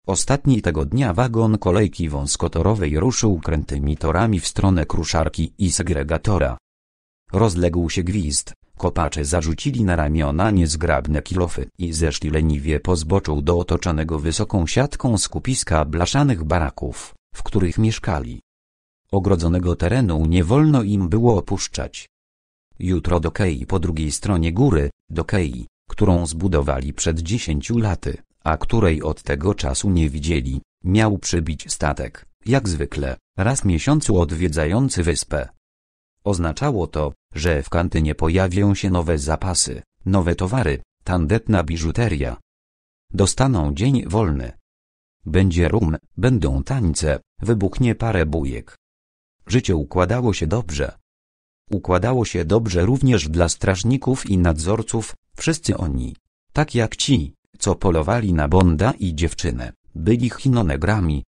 Ostatni tego dnia wagon kolejki wąskotorowej ruszył krętymi torami w stronę kruszarki i segregatora. Rozległ się gwizd, Kopacze zarzucili na ramiona niezgrabne kilofy i zeszli leniwie po zboczu do otoczonego wysoką siatką skupiska blaszanych baraków, w których mieszkali. Ogrodzonego terenu nie wolno im było opuszczać. Jutro do Kei po drugiej stronie góry, do Kei, którą zbudowali przed dziesięciu laty, a której od tego czasu nie widzieli, miał przybić statek, jak zwykle, raz miesiącu odwiedzający wyspę. Oznaczało to, że w kantynie pojawią się nowe zapasy, nowe towary, tandetna biżuteria. Dostaną dzień wolny. Będzie rum, będą tańce, wybuchnie parę bujek. Życie układało się dobrze. Układało się dobrze również dla strażników i nadzorców, wszyscy oni. Tak jak ci, co polowali na Bonda i dziewczynę, byli chinonegrami,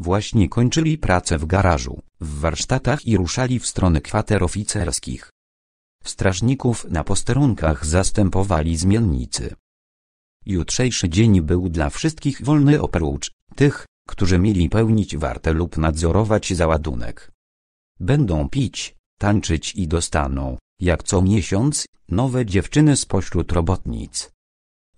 Właśnie kończyli pracę w garażu, w warsztatach i ruszali w stronę kwater oficerskich. Strażników na posterunkach zastępowali zmiennicy. Jutrzejszy dzień był dla wszystkich wolny oprócz tych, którzy mieli pełnić wartę lub nadzorować załadunek. Będą pić, tańczyć i dostaną, jak co miesiąc, nowe dziewczyny spośród robotnic.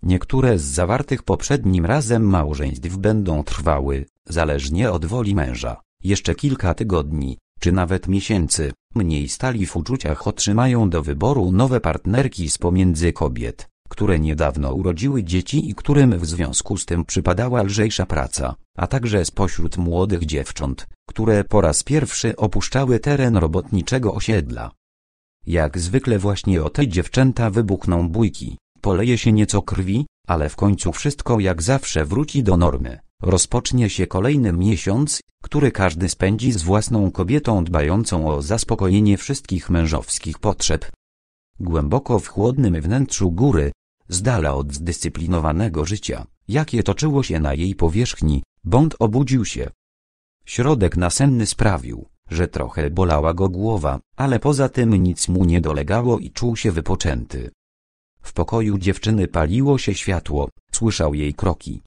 Niektóre z zawartych poprzednim razem małżeństw będą trwały, zależnie od woli męża, jeszcze kilka tygodni, czy nawet miesięcy. Mniej stali w uczuciach otrzymają do wyboru nowe partnerki z pomiędzy kobiet, które niedawno urodziły dzieci i którym w związku z tym przypadała lżejsza praca, a także spośród młodych dziewcząt, które po raz pierwszy opuszczały teren robotniczego osiedla. Jak zwykle właśnie o te dziewczęta wybuchną bójki. Poleje się nieco krwi, ale w końcu wszystko jak zawsze wróci do normy. Rozpocznie się kolejny miesiąc, który każdy spędzi z własną kobietą dbającą o zaspokojenie wszystkich mężowskich potrzeb. Głęboko w chłodnym wnętrzu góry, z dala od zdyscyplinowanego życia, jakie toczyło się na jej powierzchni, Bond obudził się. Środek nasenny sprawił, że trochę bolała go głowa, ale poza tym nic mu nie dolegało i czuł się wypoczęty. W pokoju dziewczyny paliło się światło, słyszał jej kroki.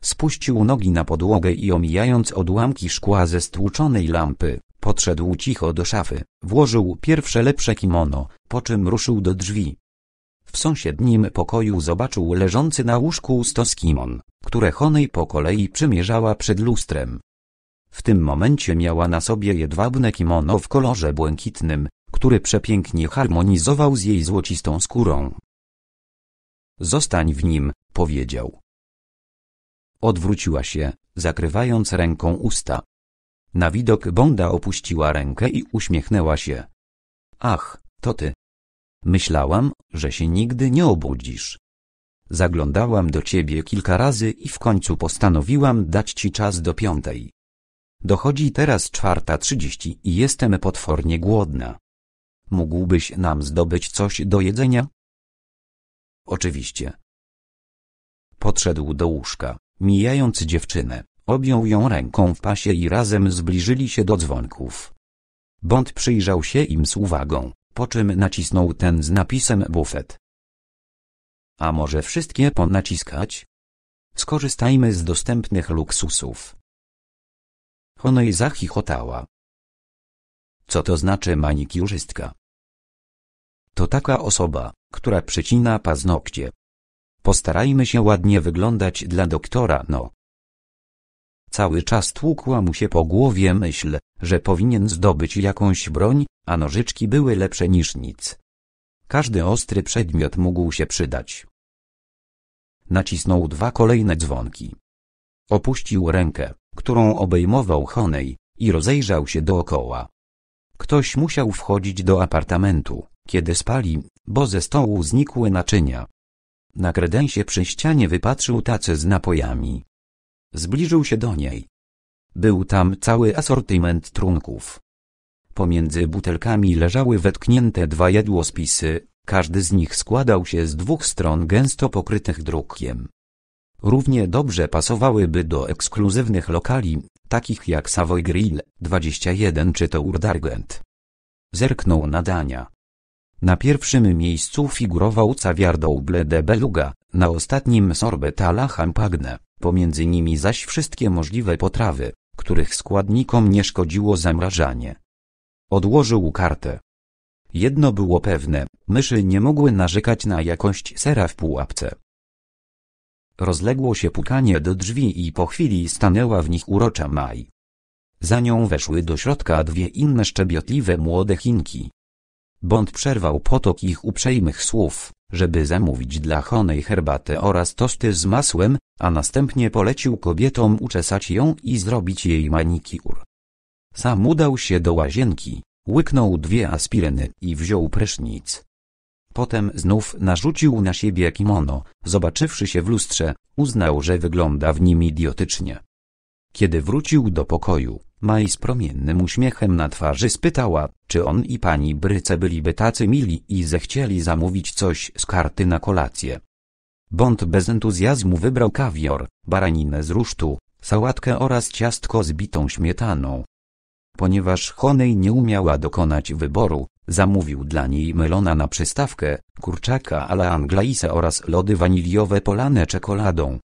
Spuścił nogi na podłogę i omijając odłamki szkła ze stłuczonej lampy, podszedł cicho do szafy, włożył pierwsze lepsze kimono, po czym ruszył do drzwi. W sąsiednim pokoju zobaczył leżący na łóżku stos kimon, które Honej po kolei przymierzała przed lustrem. W tym momencie miała na sobie jedwabne kimono w kolorze błękitnym, który przepięknie harmonizował z jej złocistą skórą. Zostań w nim, powiedział. Odwróciła się, zakrywając ręką usta. Na widok Bonda opuściła rękę i uśmiechnęła się. Ach, to ty. Myślałam, że się nigdy nie obudzisz. Zaglądałam do ciebie kilka razy i w końcu postanowiłam dać ci czas do piątej. Dochodzi teraz czwarta trzydzieści i jestem potwornie głodna. Mógłbyś nam zdobyć coś do jedzenia? Oczywiście. Podszedł do łóżka, mijając dziewczynę, objął ją ręką w pasie i razem zbliżyli się do dzwonków. Bond przyjrzał się im z uwagą, po czym nacisnął ten z napisem bufet. A może wszystkie ponaciskać? Skorzystajmy z dostępnych luksusów. Honej zachichotała. Co to znaczy manikiurzystka? to taka osoba, która przycina paznokcie. Postarajmy się ładnie wyglądać dla doktora no. Cały czas tłukła mu się po głowie myśl, że powinien zdobyć jakąś broń, a nożyczki były lepsze niż nic. Każdy ostry przedmiot mógł się przydać. Nacisnął dwa kolejne dzwonki. Opuścił rękę, którą obejmował Honej, i rozejrzał się dookoła. Ktoś musiał wchodzić do apartamentu. Kiedy spali, bo ze stołu znikły naczynia. Na kredensie przy ścianie wypatrzył tacę z napojami. Zbliżył się do niej. Był tam cały asortyment trunków. Pomiędzy butelkami leżały wetknięte dwa jedłospisy, każdy z nich składał się z dwóch stron gęsto pokrytych drukiem. Równie dobrze pasowałyby do ekskluzywnych lokali, takich jak Savoy Grill 21 czy to Urdargent. Zerknął na dania. Na pierwszym miejscu figurował Caviardoble de Beluga, na ostatnim Sorbetala Champagne, pomiędzy nimi zaś wszystkie możliwe potrawy, których składnikom nie szkodziło zamrażanie. Odłożył kartę. Jedno było pewne, myszy nie mogły narzekać na jakość sera w pułapce. Rozległo się pukanie do drzwi i po chwili stanęła w nich urocza Maj. Za nią weszły do środka dwie inne szczebiotliwe młode Chinki, Bond przerwał potok ich uprzejmych słów, żeby zamówić dla Honej herbatę oraz tosty z masłem, a następnie polecił kobietom uczesać ją i zrobić jej manikiur. Sam udał się do łazienki, łyknął dwie aspiryny i wziął prysznic. Potem znów narzucił na siebie kimono, zobaczywszy się w lustrze, uznał, że wygląda w nim idiotycznie. Kiedy wrócił do pokoju, Maj z promiennym uśmiechem na twarzy spytała, czy on i pani Bryce byliby tacy mili i zechcieli zamówić coś z karty na kolację. Bond bez entuzjazmu wybrał kawior, baraninę z rusztu, sałatkę oraz ciastko z bitą śmietaną. Ponieważ Honej nie umiała dokonać wyboru, zamówił dla niej melona na przystawkę, kurczaka a la anglaise oraz lody waniliowe polane czekoladą.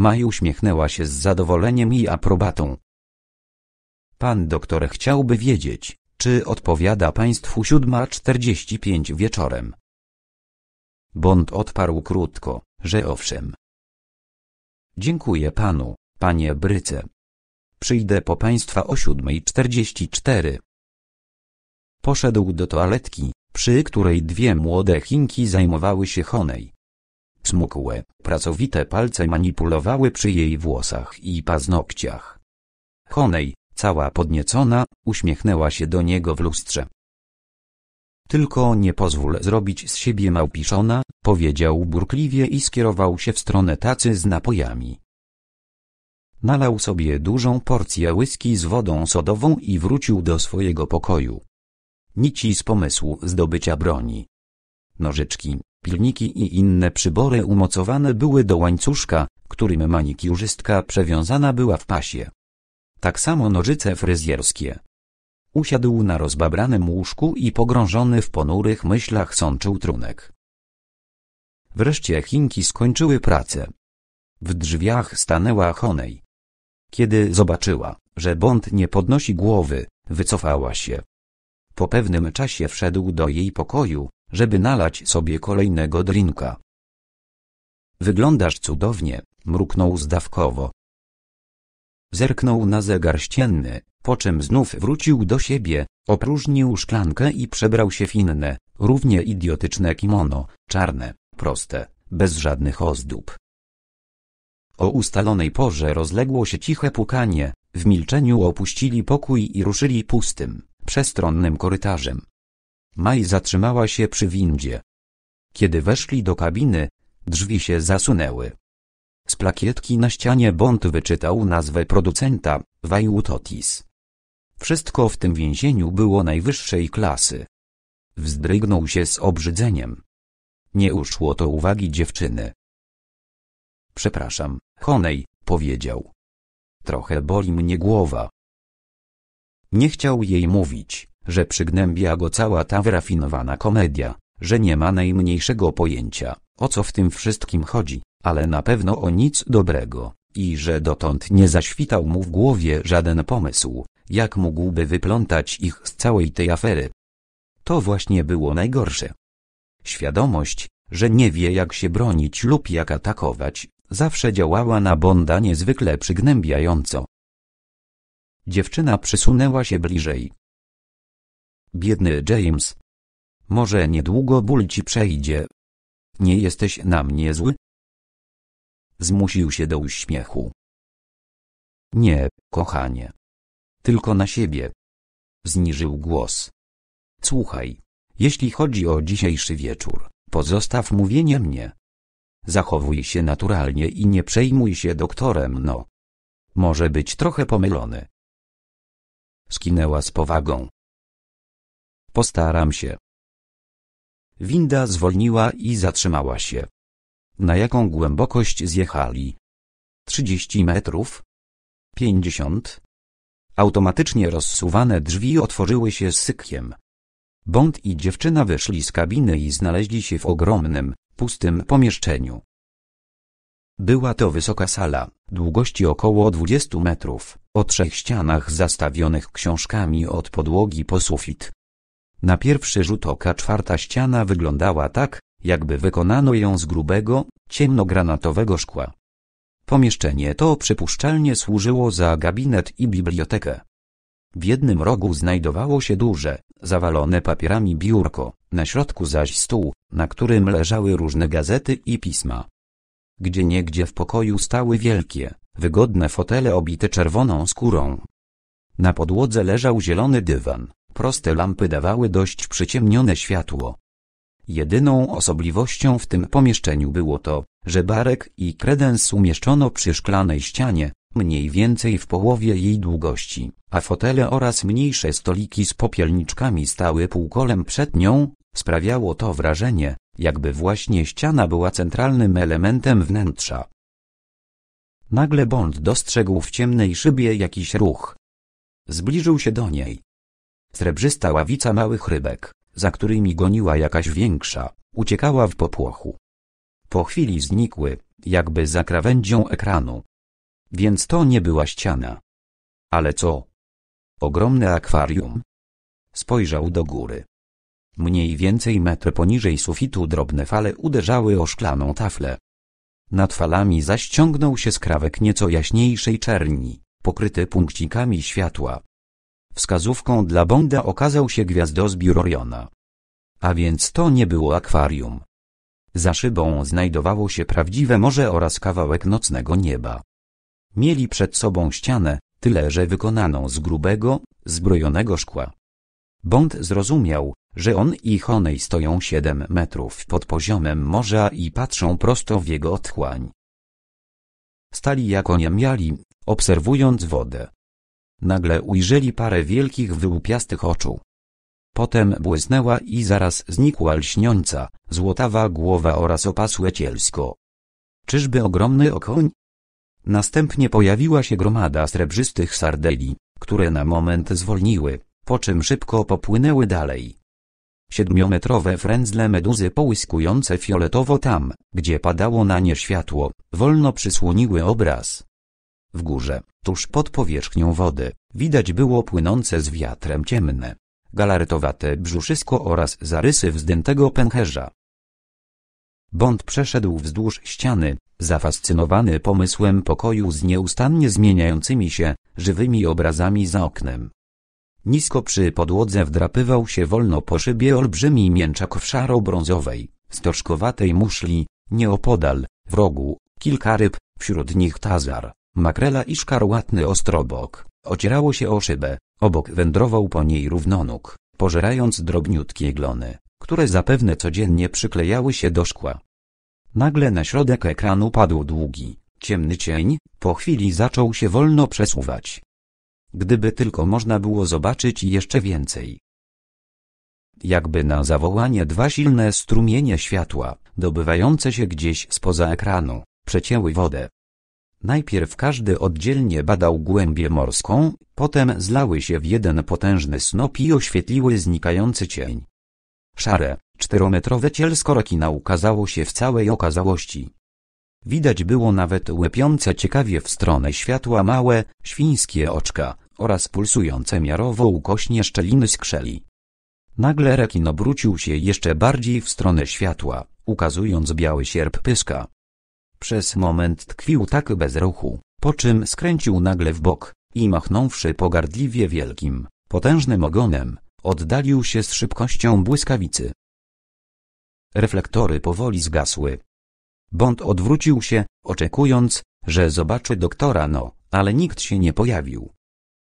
Maj uśmiechnęła się z zadowoleniem i aprobatą. Pan doktor chciałby wiedzieć, czy odpowiada państwu 7.45 wieczorem. Bond odparł krótko, że owszem. Dziękuję panu, panie Bryce. Przyjdę po państwa o 7.44. Poszedł do toaletki, przy której dwie młode Chinki zajmowały się Honej. Smukłe, pracowite palce manipulowały przy jej włosach i paznokciach. Honej, cała podniecona, uśmiechnęła się do niego w lustrze. Tylko nie pozwól zrobić z siebie małpiszona, powiedział burkliwie i skierował się w stronę tacy z napojami. Nalał sobie dużą porcję whisky z wodą sodową i wrócił do swojego pokoju. Nici z pomysłu zdobycia broni. Nożyczki, Pilniki i inne przybory umocowane były do łańcuszka, którym manikiurzystka przewiązana była w pasie. Tak samo nożyce fryzjerskie. Usiadł na rozbabranym łóżku i pogrążony w ponurych myślach sączył trunek. Wreszcie Chinki skończyły pracę. W drzwiach stanęła Honej. Kiedy zobaczyła, że Bond nie podnosi głowy, wycofała się. Po pewnym czasie wszedł do jej pokoju, żeby nalać sobie kolejnego drinka. Wyglądasz cudownie, mruknął zdawkowo. Zerknął na zegar ścienny, po czym znów wrócił do siebie, opróżnił szklankę i przebrał się w inne, równie idiotyczne kimono, czarne, proste, bez żadnych ozdób. O ustalonej porze rozległo się ciche pukanie, w milczeniu opuścili pokój i ruszyli pustym, przestronnym korytarzem. Maj zatrzymała się przy windzie. Kiedy weszli do kabiny, drzwi się zasunęły. Z plakietki na ścianie Bond wyczytał nazwę producenta, Wajutotis. Wszystko w tym więzieniu było najwyższej klasy. Wzdrygnął się z obrzydzeniem. Nie uszło to uwagi dziewczyny. Przepraszam, Honej, powiedział. Trochę boli mnie głowa. Nie chciał jej mówić że przygnębia go cała ta wyrafinowana komedia, że nie ma najmniejszego pojęcia, o co w tym wszystkim chodzi, ale na pewno o nic dobrego, i że dotąd nie zaświtał mu w głowie żaden pomysł, jak mógłby wyplątać ich z całej tej afery. To właśnie było najgorsze. Świadomość, że nie wie jak się bronić lub jak atakować, zawsze działała na Bonda niezwykle przygnębiająco. Dziewczyna przysunęła się bliżej, Biedny James. Może niedługo ból ci przejdzie. Nie jesteś na mnie zły? Zmusił się do uśmiechu. Nie, kochanie. Tylko na siebie. Zniżył głos. Słuchaj, jeśli chodzi o dzisiejszy wieczór, pozostaw mówienie mnie. Zachowuj się naturalnie i nie przejmuj się doktorem, no. Może być trochę pomylony. Skinęła z powagą. Postaram się. Winda zwolniła i zatrzymała się. Na jaką głębokość zjechali? 30 metrów? 50? Automatycznie rozsuwane drzwi otworzyły się z sykiem. Bond i dziewczyna wyszli z kabiny i znaleźli się w ogromnym, pustym pomieszczeniu. Była to wysoka sala, długości około 20 metrów, o trzech ścianach zastawionych książkami od podłogi po sufit. Na pierwszy rzut oka czwarta ściana wyglądała tak, jakby wykonano ją z grubego, ciemnogranatowego szkła. Pomieszczenie to przypuszczalnie służyło za gabinet i bibliotekę. W jednym rogu znajdowało się duże, zawalone papierami biurko, na środku zaś stół, na którym leżały różne gazety i pisma. Gdzie niegdzie w pokoju stały wielkie, wygodne fotele obite czerwoną skórą. Na podłodze leżał zielony dywan, Proste lampy dawały dość przyciemnione światło. Jedyną osobliwością w tym pomieszczeniu było to, że barek i kredens umieszczono przy szklanej ścianie, mniej więcej w połowie jej długości, a fotele oraz mniejsze stoliki z popielniczkami stały półkolem przed nią, sprawiało to wrażenie, jakby właśnie ściana była centralnym elementem wnętrza. Nagle Bond dostrzegł w ciemnej szybie jakiś ruch. Zbliżył się do niej. Srebrzysta ławica małych rybek, za którymi goniła jakaś większa, uciekała w popłochu. Po chwili znikły, jakby za krawędzią ekranu. Więc to nie była ściana. Ale co? Ogromne akwarium? Spojrzał do góry. Mniej więcej metr poniżej sufitu drobne fale uderzały o szklaną taflę. Nad falami zaściągnął się skrawek nieco jaśniejszej czerni, pokryty punkcikami światła. Wskazówką dla Bonda okazał się gwiazdozbiór Oriona. A więc to nie było akwarium. Za szybą znajdowało się prawdziwe morze oraz kawałek nocnego nieba. Mieli przed sobą ścianę, tyle że wykonaną z grubego, zbrojonego szkła. Bond zrozumiał, że on i Honey stoją siedem metrów pod poziomem morza i patrzą prosto w jego otchłań. Stali jak oniemiali, obserwując wodę. Nagle ujrzeli parę wielkich wyłupiastych oczu. Potem błysnęła i zaraz znikła lśniąca, złotawa głowa oraz opasłe cielsko. Czyżby ogromny okoń? Następnie pojawiła się gromada srebrzystych sardeli, które na moment zwolniły, po czym szybko popłynęły dalej. Siedmiometrowe frędzle meduzy połyskujące fioletowo tam, gdzie padało na nie światło, wolno przysłoniły obraz. W górze, tuż pod powierzchnią wody, widać było płynące z wiatrem ciemne, galaretowate brzuszysko oraz zarysy wzdętego pęcherza. Bond przeszedł wzdłuż ściany, zafascynowany pomysłem pokoju z nieustannie zmieniającymi się, żywymi obrazami za oknem. Nisko przy podłodze wdrapywał się wolno po szybie olbrzymi mięczak w szaro-brązowej, stoczkowatej muszli, nieopodal, w rogu, kilka ryb, wśród nich tazar, makrela i szkarłatny ostrobok. Ocierało się o szybę, obok wędrował po niej równonóg, pożerając drobniutkie glony, które zapewne codziennie przyklejały się do szkła. Nagle na środek ekranu padł długi, ciemny cień, po chwili zaczął się wolno przesuwać. Gdyby tylko można było zobaczyć jeszcze więcej. Jakby na zawołanie dwa silne strumienie światła, dobywające się gdzieś spoza ekranu, przecięły wodę. Najpierw każdy oddzielnie badał głębię morską, potem zlały się w jeden potężny snop i oświetliły znikający cień. Szare, czterometrowe cielsko rekina ukazało się w całej okazałości. Widać było nawet łepiące ciekawie w stronę światła małe, świńskie oczka, oraz pulsujące miarowo ukośnie szczeliny skrzeli. Nagle rekin obrócił się jeszcze bardziej w stronę światła, ukazując biały sierp pyska. Przez moment tkwił tak bez ruchu, po czym skręcił nagle w bok i machnąwszy pogardliwie wielkim, potężnym ogonem, oddalił się z szybkością błyskawicy. Reflektory powoli zgasły. Bond odwrócił się, oczekując, że zobaczy doktora No, ale nikt się nie pojawił.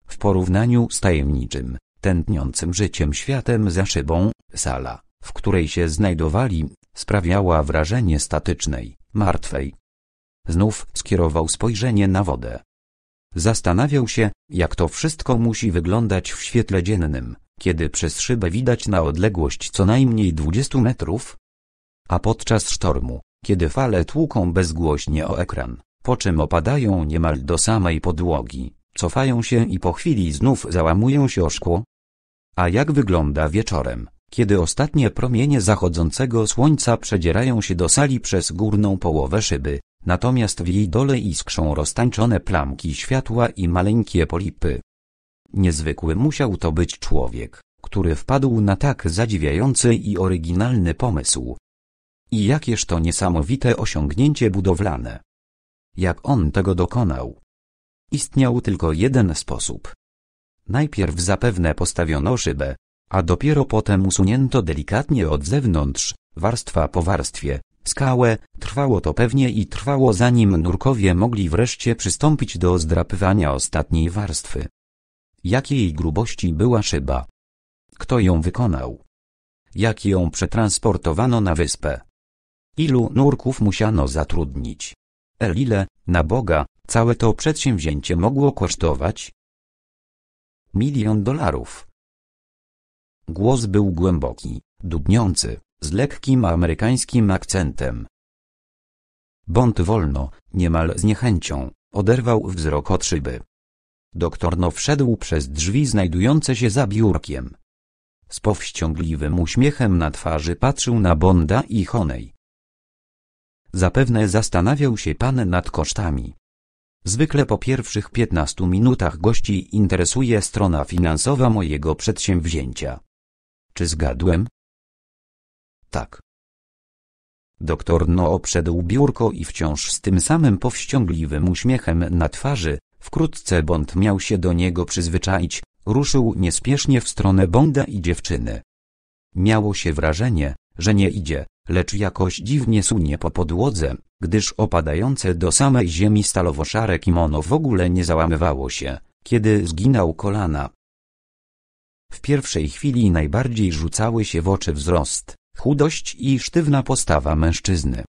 W porównaniu z tajemniczym, tętniącym życiem światem za szybą, sala, w której się znajdowali, sprawiała wrażenie statycznej, martwej. Znów skierował spojrzenie na wodę. Zastanawiał się, jak to wszystko musi wyglądać w świetle dziennym, kiedy przez szybę widać na odległość co najmniej 20 metrów. A podczas sztormu, kiedy fale tłuką bezgłośnie o ekran, po czym opadają niemal do samej podłogi, cofają się i po chwili znów załamują się o szkło. A jak wygląda wieczorem? kiedy ostatnie promienie zachodzącego słońca przedzierają się do sali przez górną połowę szyby, natomiast w jej dole iskrzą roztańczone plamki światła i maleńkie polipy. Niezwykły musiał to być człowiek, który wpadł na tak zadziwiający i oryginalny pomysł. I jakież to niesamowite osiągnięcie budowlane. Jak on tego dokonał? Istniał tylko jeden sposób. Najpierw zapewne postawiono szybę, a dopiero potem usunięto delikatnie od zewnątrz, warstwa po warstwie, skałę, trwało to pewnie i trwało zanim nurkowie mogli wreszcie przystąpić do zdrapywania ostatniej warstwy. Jakiej grubości była szyba? Kto ją wykonał? Jak ją przetransportowano na wyspę? Ilu nurków musiano zatrudnić? Elile, na Boga, całe to przedsięwzięcie mogło kosztować? Milion dolarów. Głos był głęboki, dudniący, z lekkim amerykańskim akcentem. Bond wolno, niemal z niechęcią, oderwał wzrok od szyby. Doktor No wszedł przez drzwi znajdujące się za biurkiem. Z powściągliwym uśmiechem na twarzy patrzył na Bonda i Honej. Zapewne zastanawiał się pan nad kosztami. Zwykle po pierwszych piętnastu minutach gości interesuje strona finansowa mojego przedsięwzięcia. Czy zgadłem? Tak. Doktor No obszedł biurko i wciąż z tym samym powściągliwym uśmiechem na twarzy, wkrótce Bond miał się do niego przyzwyczaić, ruszył niespiesznie w stronę Bonda i dziewczyny. Miało się wrażenie, że nie idzie, lecz jakoś dziwnie sunie po podłodze, gdyż opadające do samej ziemi stalowo-szare kimono w ogóle nie załamywało się, kiedy zginał kolana. W pierwszej chwili najbardziej rzucały się w oczy wzrost, chudość i sztywna postawa mężczyzny.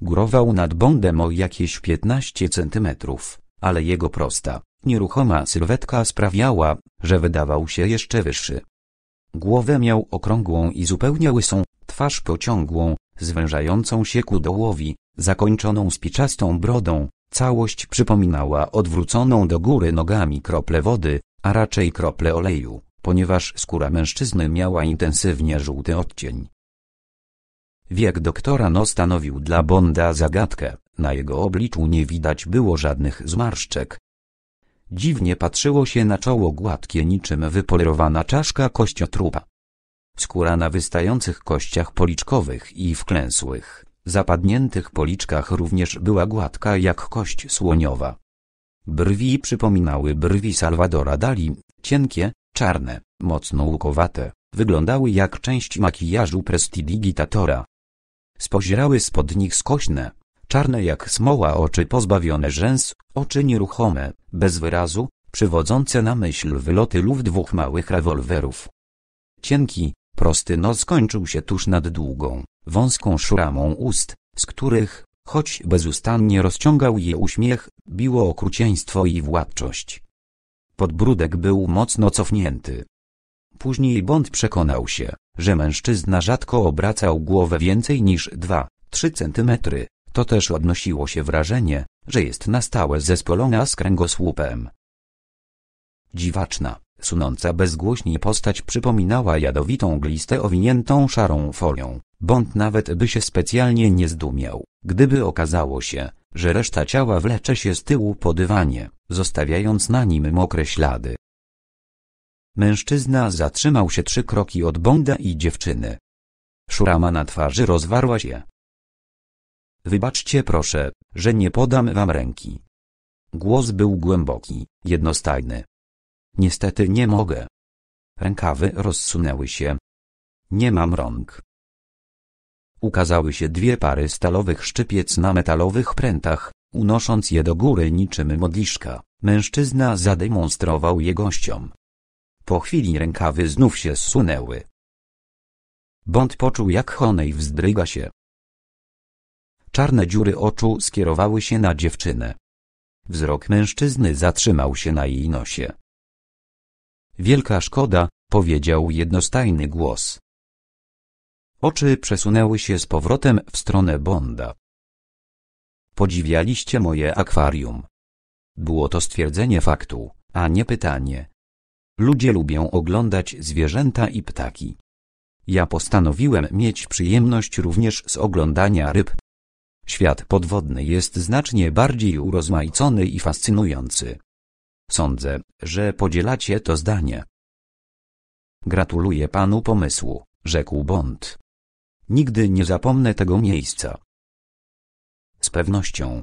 Górował nad bądem o jakieś 15 centymetrów, ale jego prosta, nieruchoma sylwetka sprawiała, że wydawał się jeszcze wyższy. Głowę miał okrągłą i zupełnie łysą, twarz pociągłą, zwężającą się ku dołowi, zakończoną spiczastą brodą, całość przypominała odwróconą do góry nogami krople wody, a raczej krople oleju ponieważ skóra mężczyzny miała intensywnie żółty odcień. Wiek doktora No stanowił dla Bonda zagadkę, na jego obliczu nie widać było żadnych zmarszczek. Dziwnie patrzyło się na czoło gładkie niczym wypolerowana czaszka kościotrupa. Skóra na wystających kościach policzkowych i wklęsłych, zapadniętych policzkach również była gładka jak kość słoniowa. Brwi przypominały brwi Salwadora Dali, cienkie, czarne, mocno łukowate, wyglądały jak część makijażu prestidigitatora. Spozierały spod nich skośne, czarne jak smoła oczy pozbawione rzęs, oczy nieruchome, bez wyrazu, przywodzące na myśl wyloty lów dwóch małych rewolwerów. Cienki, prosty nos kończył się tuż nad długą, wąską szuramą ust, z których, choć bezustannie rozciągał je uśmiech, biło okrucieństwo i władczość. Podbródek był mocno cofnięty. Później Bond przekonał się, że mężczyzna rzadko obracał głowę więcej niż 2-3 centymetry. To też odnosiło się wrażenie, że jest na stałe zespolona z kręgosłupem. Dziwaczna, sunąca bezgłośnie postać przypominała jadowitą glistę owiniętą szarą folią. Bond nawet by się specjalnie nie zdumiał, gdyby okazało się, że reszta ciała wlecze się z tyłu po dywanie, zostawiając na nim mokre ślady. Mężczyzna zatrzymał się trzy kroki od Bonda i dziewczyny. Szurama na twarzy rozwarła się. Wybaczcie proszę, że nie podam wam ręki. Głos był głęboki, jednostajny. Niestety nie mogę. Rękawy rozsunęły się. Nie mam rąk. Ukazały się dwie pary stalowych szczypiec na metalowych prętach, unosząc je do góry niczym modliszka. Mężczyzna zademonstrował je gościom. Po chwili rękawy znów się zsunęły. Bond poczuł jak Honej wzdryga się. Czarne dziury oczu skierowały się na dziewczynę. Wzrok mężczyzny zatrzymał się na jej nosie. Wielka szkoda, powiedział jednostajny głos. Oczy przesunęły się z powrotem w stronę Bonda. Podziwialiście moje akwarium. Było to stwierdzenie faktu, a nie pytanie. Ludzie lubią oglądać zwierzęta i ptaki. Ja postanowiłem mieć przyjemność również z oglądania ryb. Świat podwodny jest znacznie bardziej urozmaicony i fascynujący. Sądzę, że podzielacie to zdanie. Gratuluję panu pomysłu, rzekł Bond. Nigdy nie zapomnę tego miejsca. Z pewnością.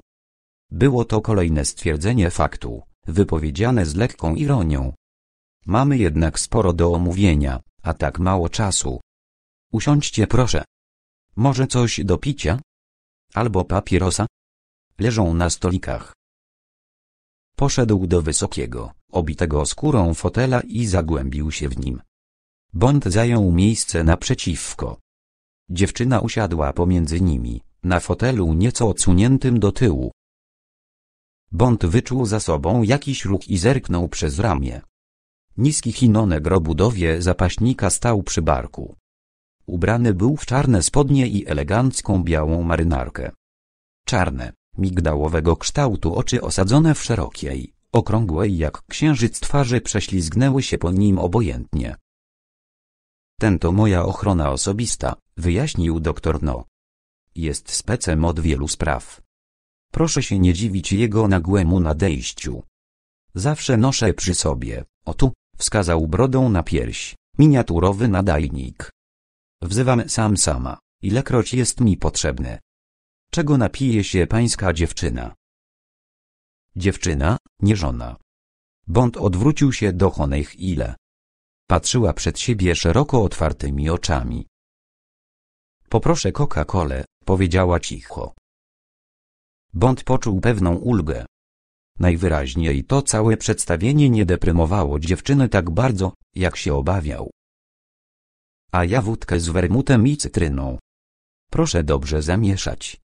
Było to kolejne stwierdzenie faktu, wypowiedziane z lekką ironią. Mamy jednak sporo do omówienia, a tak mało czasu. Usiądźcie proszę. Może coś do picia? Albo papierosa? Leżą na stolikach. Poszedł do wysokiego, obitego skórą fotela i zagłębił się w nim. Bond zajął miejsce naprzeciwko. Dziewczyna usiadła pomiędzy nimi, na fotelu nieco odsuniętym do tyłu. Bond wyczuł za sobą jakiś ruch i zerknął przez ramię. Niski chinonek robudowie zapaśnika stał przy barku. Ubrany był w czarne spodnie i elegancką białą marynarkę. Czarne, migdałowego kształtu oczy osadzone w szerokiej, okrągłej jak księżyc twarzy prześlizgnęły się po nim obojętnie. Ten to moja ochrona osobista, wyjaśnił doktor No. Jest specem od wielu spraw. Proszę się nie dziwić jego nagłemu nadejściu. Zawsze noszę przy sobie, o tu, wskazał brodą na pierś, miniaturowy nadajnik. Wzywam sam sama, ilekroć jest mi potrzebne? Czego napije się pańska dziewczyna? Dziewczyna, nie żona. Bond odwrócił się do Honeich ile. Patrzyła przed siebie szeroko otwartymi oczami. Poproszę Coca-Colę, powiedziała cicho. Bond poczuł pewną ulgę. Najwyraźniej to całe przedstawienie nie deprymowało dziewczyny tak bardzo, jak się obawiał. A ja wódkę z wermutem i cytryną. Proszę dobrze zamieszać.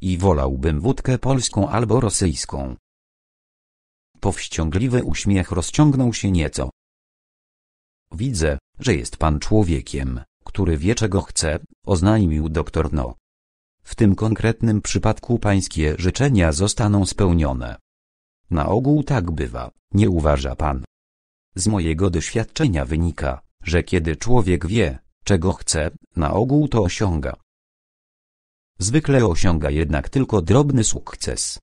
I wolałbym wódkę polską albo rosyjską. Powściągliwy uśmiech rozciągnął się nieco. Widzę, że jest pan człowiekiem, który wie czego chce, oznajmił doktor No. W tym konkretnym przypadku pańskie życzenia zostaną spełnione. Na ogół tak bywa, nie uważa pan. Z mojego doświadczenia wynika, że kiedy człowiek wie, czego chce, na ogół to osiąga. Zwykle osiąga jednak tylko drobny sukces.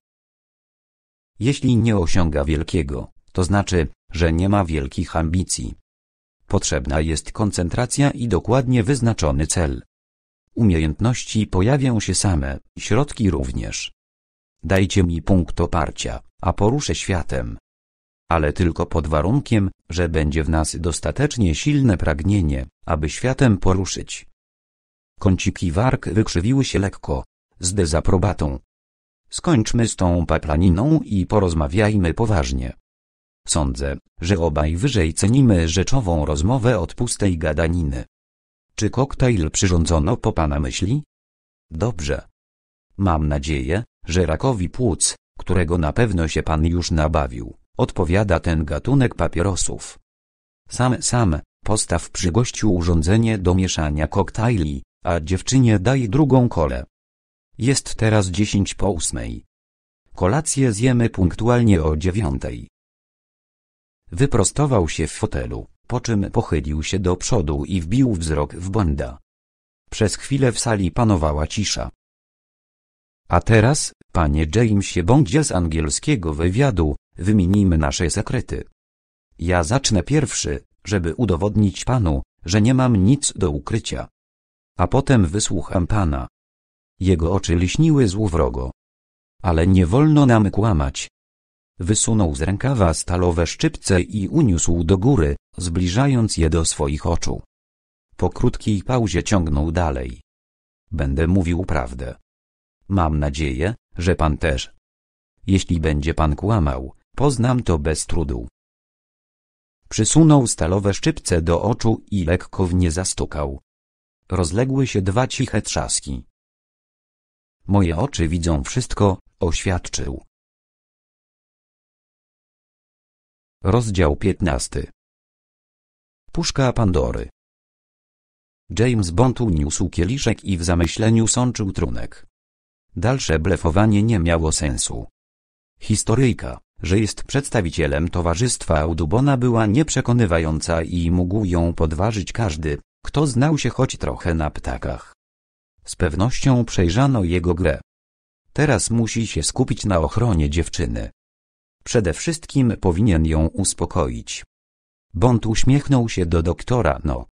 Jeśli nie osiąga wielkiego, to znaczy, że nie ma wielkich ambicji. Potrzebna jest koncentracja i dokładnie wyznaczony cel. Umiejętności pojawią się same, środki również. Dajcie mi punkt oparcia, a poruszę światem. Ale tylko pod warunkiem, że będzie w nas dostatecznie silne pragnienie, aby światem poruszyć. Kąciki warg wykrzywiły się lekko, z dezaprobatą. Skończmy z tą paplaniną i porozmawiajmy poważnie. Sądzę, że obaj wyżej cenimy rzeczową rozmowę od pustej gadaniny. Czy koktajl przyrządzono po pana myśli? Dobrze. Mam nadzieję, że rakowi płuc, którego na pewno się pan już nabawił, odpowiada ten gatunek papierosów. Sam sam, postaw przy gościu urządzenie do mieszania koktajli, a dziewczynie daj drugą kolę. Jest teraz dziesięć po ósmej. Kolację zjemy punktualnie o dziewiątej. Wyprostował się w fotelu, po czym pochylił się do przodu i wbił wzrok w Bonda. Przez chwilę w sali panowała cisza. A teraz, panie Jamesie Bondzie z angielskiego wywiadu, wymienimy nasze sekrety. Ja zacznę pierwszy, żeby udowodnić panu, że nie mam nic do ukrycia. A potem wysłucham pana. Jego oczy liśniły złowrogo. Ale nie wolno nam kłamać, Wysunął z rękawa stalowe szczypce i uniósł do góry, zbliżając je do swoich oczu. Po krótkiej pauzie ciągnął dalej. Będę mówił prawdę. Mam nadzieję, że pan też. Jeśli będzie pan kłamał, poznam to bez trudu. Przysunął stalowe szczypce do oczu i lekko w nie zastukał. Rozległy się dwa ciche trzaski. Moje oczy widzą wszystko, oświadczył. Rozdział 15. Puszka Pandory. James Bond uniósł kieliszek i w zamyśleniu sączył trunek. Dalsze blefowanie nie miało sensu. Historyjka, że jest przedstawicielem towarzystwa Audubona była nieprzekonywająca i mógł ją podważyć każdy, kto znał się choć trochę na ptakach. Z pewnością przejrzano jego grę. Teraz musi się skupić na ochronie dziewczyny. Przede wszystkim powinien ją uspokoić. Bond uśmiechnął się do doktora No.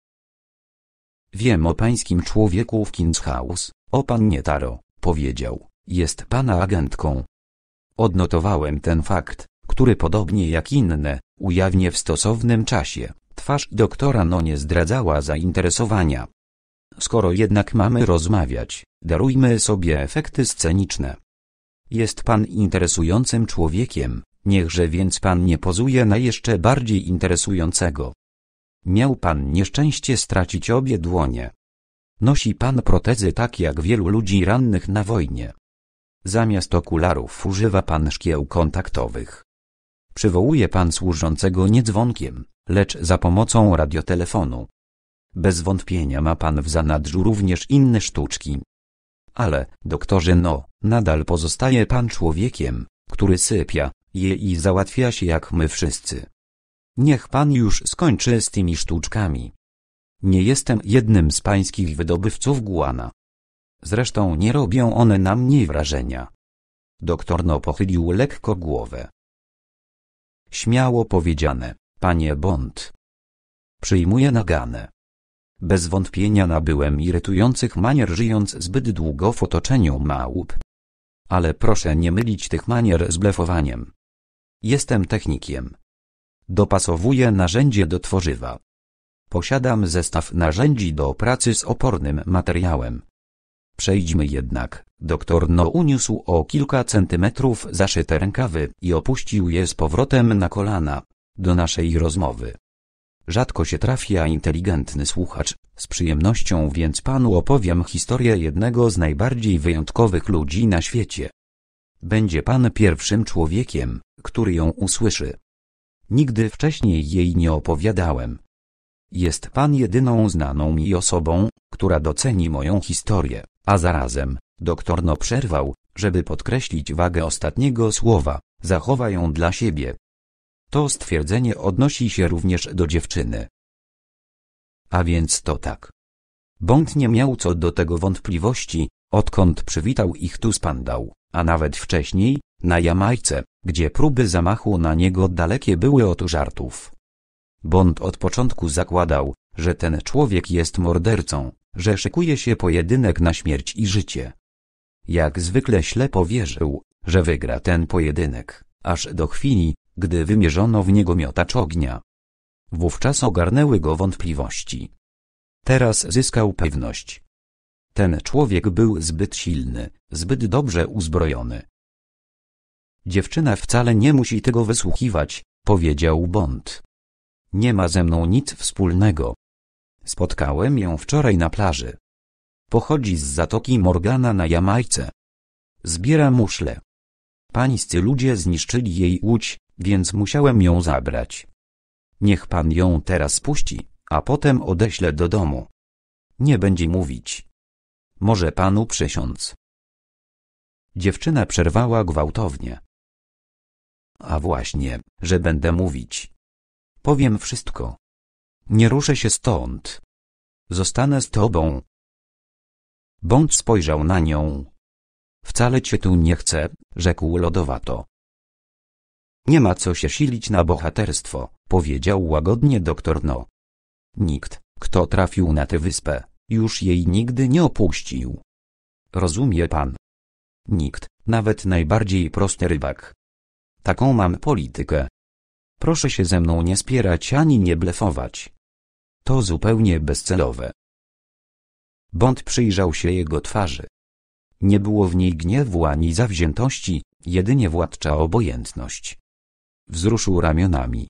Wiem o pańskim człowieku w King's House, o pannie Taro, powiedział, jest pana agentką. Odnotowałem ten fakt, który podobnie jak inne, ujawnię w stosownym czasie. Twarz doktora No nie zdradzała zainteresowania. Skoro jednak mamy rozmawiać, darujmy sobie efekty sceniczne. Jest pan interesującym człowiekiem, Niechże więc pan nie pozuje na jeszcze bardziej interesującego. Miał pan nieszczęście stracić obie dłonie. Nosi pan protezy tak jak wielu ludzi rannych na wojnie. Zamiast okularów używa pan szkieł kontaktowych. Przywołuje pan służącego nie dzwonkiem, lecz za pomocą radiotelefonu. Bez wątpienia ma pan w zanadrzu również inne sztuczki. Ale, doktorze no, nadal pozostaje pan człowiekiem, który sypia, je i załatwia się jak my wszyscy. Niech pan już skończy z tymi sztuczkami. Nie jestem jednym z pańskich wydobywców guana. Zresztą nie robią one na mnie wrażenia. Doktor No pochylił lekko głowę. Śmiało powiedziane, panie Bond. Przyjmuję naganę. Bez wątpienia nabyłem irytujących manier żyjąc zbyt długo w otoczeniu małp. Ale proszę nie mylić tych manier z blefowaniem. Jestem technikiem. Dopasowuję narzędzie do tworzywa. Posiadam zestaw narzędzi do pracy z opornym materiałem. Przejdźmy jednak, doktor No uniósł o kilka centymetrów zaszyte rękawy i opuścił je z powrotem na kolana, do naszej rozmowy. Rzadko się trafia inteligentny słuchacz, z przyjemnością więc panu opowiem historię jednego z najbardziej wyjątkowych ludzi na świecie. Będzie pan pierwszym człowiekiem, który ją usłyszy. Nigdy wcześniej jej nie opowiadałem. Jest pan jedyną znaną mi osobą, która doceni moją historię, a zarazem, doktor no przerwał, żeby podkreślić wagę ostatniego słowa, zachowa ją dla siebie. To stwierdzenie odnosi się również do dziewczyny. A więc to tak. Bąd nie miał co do tego wątpliwości, odkąd przywitał ich tu spandał, a nawet wcześniej, na Jamajce, gdzie próby zamachu na niego dalekie były od żartów. Bond od początku zakładał, że ten człowiek jest mordercą, że szykuje się pojedynek na śmierć i życie. Jak zwykle ślepo wierzył, że wygra ten pojedynek, aż do chwili, gdy wymierzono w niego miotacz ognia. Wówczas ogarnęły go wątpliwości. Teraz zyskał pewność, ten człowiek był zbyt silny, zbyt dobrze uzbrojony. Dziewczyna wcale nie musi tego wysłuchiwać, powiedział Bond. Nie ma ze mną nic wspólnego. Spotkałem ją wczoraj na plaży. Pochodzi z zatoki Morgana na Jamajce. Zbiera muszle. Pańscy ludzie zniszczyli jej łódź, więc musiałem ją zabrać. Niech pan ją teraz puści, a potem odeślę do domu. Nie będzie mówić. Może panu przysiąc. Dziewczyna przerwała gwałtownie. A właśnie, że będę mówić. Powiem wszystko. Nie ruszę się stąd. Zostanę z tobą. Bądź spojrzał na nią. Wcale cię tu nie chcę, rzekł lodowato. Nie ma co się silić na bohaterstwo, powiedział łagodnie doktor No. Nikt, kto trafił na tę wyspę, już jej nigdy nie opuścił. Rozumie pan? Nikt, nawet najbardziej prosty rybak. Taką mam politykę. Proszę się ze mną nie spierać ani nie blefować. To zupełnie bezcelowe. Bond przyjrzał się jego twarzy. Nie było w niej gniewu ani zawziętości, jedynie władcza obojętność. Wzruszył ramionami.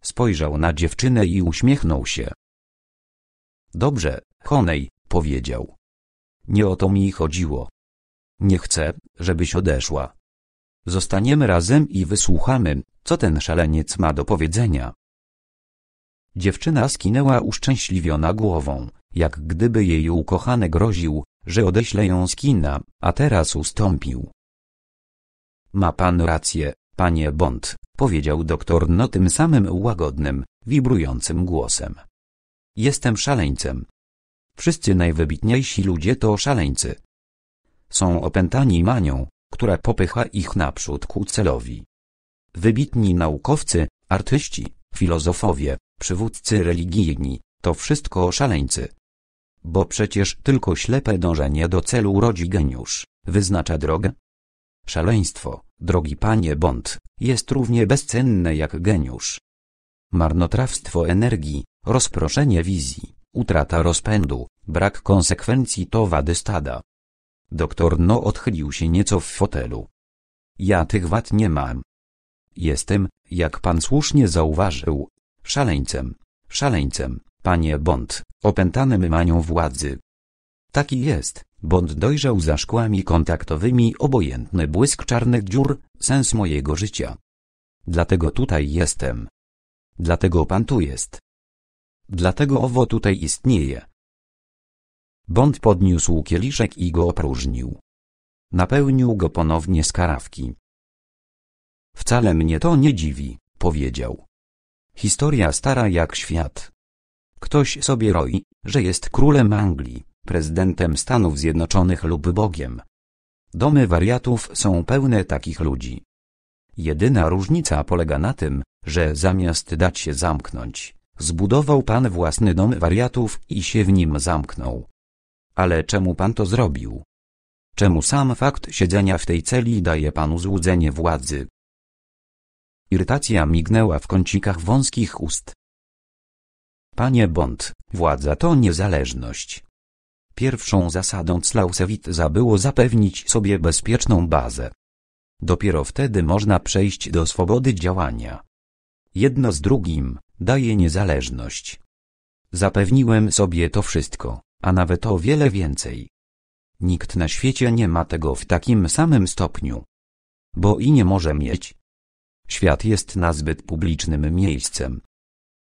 Spojrzał na dziewczynę i uśmiechnął się. Dobrze, Honej, powiedział. Nie o to mi chodziło. Nie chcę, żebyś odeszła. Zostaniemy razem i wysłuchamy, co ten szaleniec ma do powiedzenia. Dziewczyna skinęła uszczęśliwiona głową, jak gdyby jej ukochany groził, że odeśle ją z kina, a teraz ustąpił. Ma pan rację, panie Bond, powiedział doktor no tym samym łagodnym, wibrującym głosem. Jestem szaleńcem. Wszyscy najwybitniejsi ludzie to szaleńcy. Są opętani manią, która popycha ich naprzód ku celowi. Wybitni naukowcy, artyści, filozofowie, przywódcy religijni, to wszystko szaleńcy. Bo przecież tylko ślepe dążenie do celu rodzi geniusz, wyznacza drogę. Szaleństwo, drogi panie Bond, jest równie bezcenne jak geniusz. Marnotrawstwo energii, rozproszenie wizji, utrata rozpędu, brak konsekwencji to wady stada. Doktor No odchylił się nieco w fotelu. Ja tych wad nie mam. Jestem, jak pan słusznie zauważył, szaleńcem, szaleńcem, panie Bond, opętanym manią władzy. Taki jest, Bond dojrzał za szkłami kontaktowymi obojętny błysk czarnych dziur, sens mojego życia. Dlatego tutaj jestem. Dlatego pan tu jest. Dlatego owo tutaj istnieje. Bond podniósł kieliszek i go opróżnił. Napełnił go ponownie z karawki. Wcale mnie to nie dziwi, powiedział. Historia stara jak świat. Ktoś sobie roi, że jest królem Anglii, prezydentem Stanów Zjednoczonych lub Bogiem. Domy wariatów są pełne takich ludzi. Jedyna różnica polega na tym, że zamiast dać się zamknąć, Zbudował pan własny dom wariatów i się w nim zamknął. Ale czemu pan to zrobił? Czemu sam fakt siedzenia w tej celi daje panu złudzenie władzy? Irytacja mignęła w kącikach wąskich ust. Panie Bond, władza to niezależność. Pierwszą zasadą Clausewitza było zapewnić sobie bezpieczną bazę. Dopiero wtedy można przejść do swobody działania. Jedno z drugim daje niezależność. Zapewniłem sobie to wszystko, a nawet o wiele więcej. Nikt na świecie nie ma tego w takim samym stopniu. Bo i nie może mieć. Świat jest nazbyt publicznym miejscem.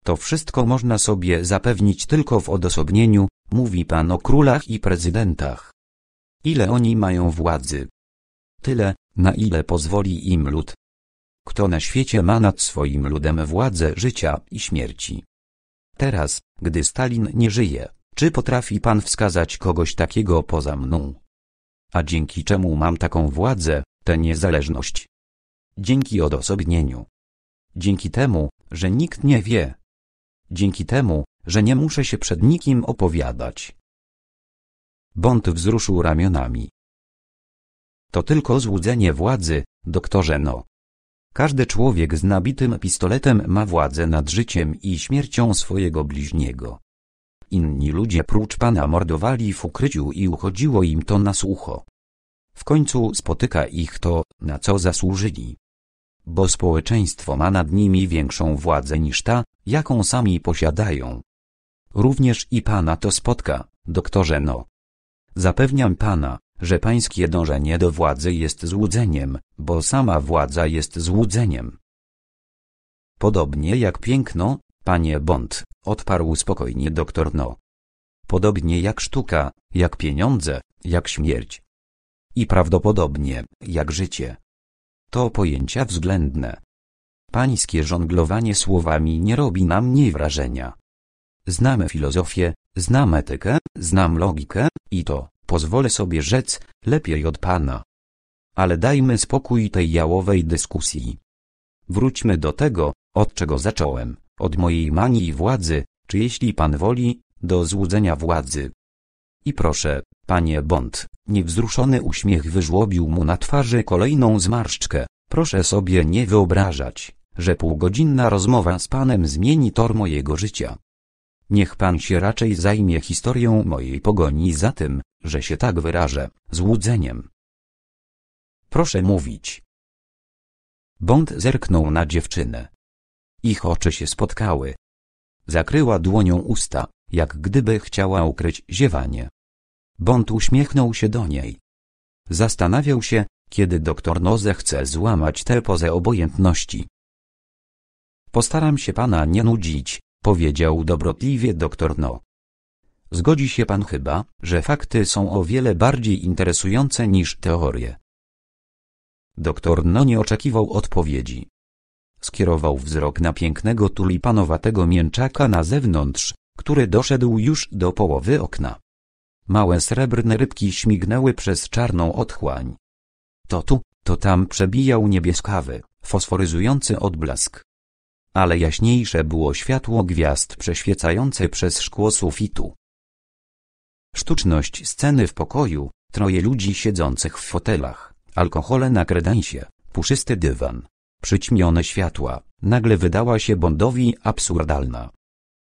To wszystko można sobie zapewnić tylko w odosobnieniu, mówi pan o królach i prezydentach. Ile oni mają władzy? Tyle, na ile pozwoli im lud, kto na świecie ma nad swoim ludem władzę życia i śmierci. Teraz, gdy Stalin nie żyje, czy potrafi pan wskazać kogoś takiego poza mną? A dzięki czemu mam taką władzę, tę niezależność? Dzięki odosobnieniu. Dzięki temu, że nikt nie wie. Dzięki temu, że nie muszę się przed nikim opowiadać. Bond wzruszył ramionami. To tylko złudzenie władzy, doktorze no. Każdy człowiek z nabitym pistoletem ma władzę nad życiem i śmiercią swojego bliźniego. Inni ludzie prócz pana mordowali w ukryciu i uchodziło im to na sucho. W końcu spotyka ich to, na co zasłużyli. Bo społeczeństwo ma nad nimi większą władzę niż ta, jaką sami posiadają. Również i pana to spotka, doktorze No. Zapewniam pana, że pańskie dążenie do władzy jest złudzeniem, bo sama władza jest złudzeniem. Podobnie jak piękno, panie Bond, odparł spokojnie doktor No. Podobnie jak sztuka, jak pieniądze, jak śmierć. I prawdopodobnie, jak życie. To pojęcia względne. Pańskie żonglowanie słowami nie robi nam mniej wrażenia. Znamy filozofię, znam etykę, znam logikę, i to, Pozwolę sobie rzec, lepiej od pana. Ale dajmy spokój tej jałowej dyskusji. Wróćmy do tego, od czego zacząłem, od mojej manii władzy, czy jeśli pan woli, do złudzenia władzy. I proszę, panie Bond, niewzruszony uśmiech wyżłobił mu na twarzy kolejną zmarszczkę. Proszę sobie nie wyobrażać, że półgodzinna rozmowa z panem zmieni tor mojego życia. Niech pan się raczej zajmie historią mojej pogoni za tym, że się tak wyrażę, złudzeniem. Proszę mówić. Bond zerknął na dziewczynę. Ich oczy się spotkały. Zakryła dłonią usta, jak gdyby chciała ukryć ziewanie. Bond uśmiechnął się do niej. Zastanawiał się, kiedy doktor Noze chce złamać tę pozę obojętności. Postaram się pana nie nudzić, powiedział dobrotliwie doktor No. Zgodzi się pan chyba, że fakty są o wiele bardziej interesujące niż teorie. Doktor No nie oczekiwał odpowiedzi. Skierował wzrok na pięknego tulipanowatego mięczaka na zewnątrz, który doszedł już do połowy okna. Małe srebrne rybki śmignęły przez czarną otchłań. To tu, to tam przebijał niebieskawy, fosforyzujący odblask. Ale jaśniejsze było światło gwiazd przeświecające przez szkło sufitu sztuczność sceny w pokoju, troje ludzi siedzących w fotelach, alkohole na kredensie, puszysty dywan, przyćmione światła, nagle wydała się Bondowi absurdalna.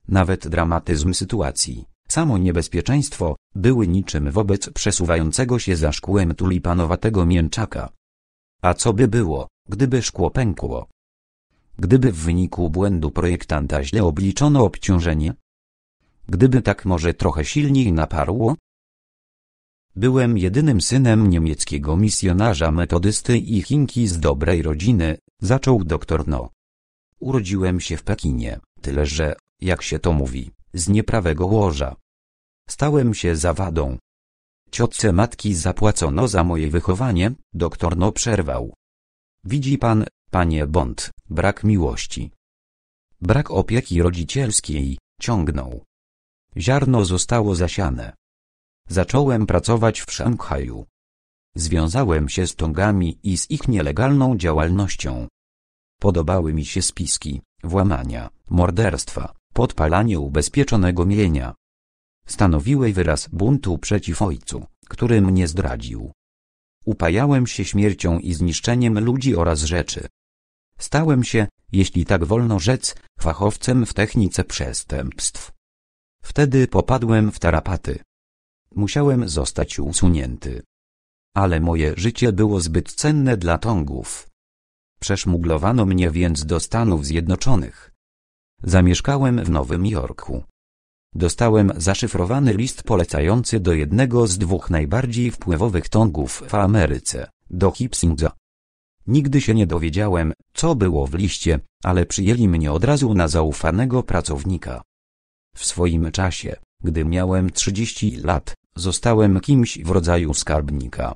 Nawet dramatyzm sytuacji, samo niebezpieczeństwo, były niczym wobec przesuwającego się za szkłem tulipanowatego mięczaka. A co by było, gdyby szkło pękło? Gdyby w wyniku błędu projektanta źle obliczono obciążenie, Gdyby tak może trochę silniej naparło? Byłem jedynym synem niemieckiego misjonarza metodysty i Chinki z dobrej rodziny, zaczął doktor No. Urodziłem się w Pekinie, tyle że, jak się to mówi, z nieprawego łoża. Stałem się zawadą. Ciotce matki zapłacono za moje wychowanie, doktor No przerwał. Widzi pan, panie Bond, brak miłości. Brak opieki rodzicielskiej, ciągnął. Ziarno zostało zasiane. Zacząłem pracować w Szanghaju. Związałem się z Tongami i z ich nielegalną działalnością. Podobały mi się spiski, włamania, morderstwa, podpalanie ubezpieczonego mienia. Stanowiły wyraz buntu przeciw ojcu, który mnie zdradził. Upajałem się śmiercią i zniszczeniem ludzi oraz rzeczy. Stałem się, jeśli tak wolno rzec, fachowcem w technice przestępstw. Wtedy popadłem w tarapaty. Musiałem zostać usunięty. Ale moje życie było zbyt cenne dla Tongów. Przeszmuglowano mnie więc do Stanów Zjednoczonych. Zamieszkałem w Nowym Jorku. Dostałem zaszyfrowany list polecający do jednego z dwóch najbardziej wpływowych Tongów w Ameryce, do Hipsinga. Nigdy się nie dowiedziałem, co było w liście, ale przyjęli mnie od razu na zaufanego pracownika. W swoim czasie, gdy miałem 30 lat, zostałem kimś w rodzaju skarbnika.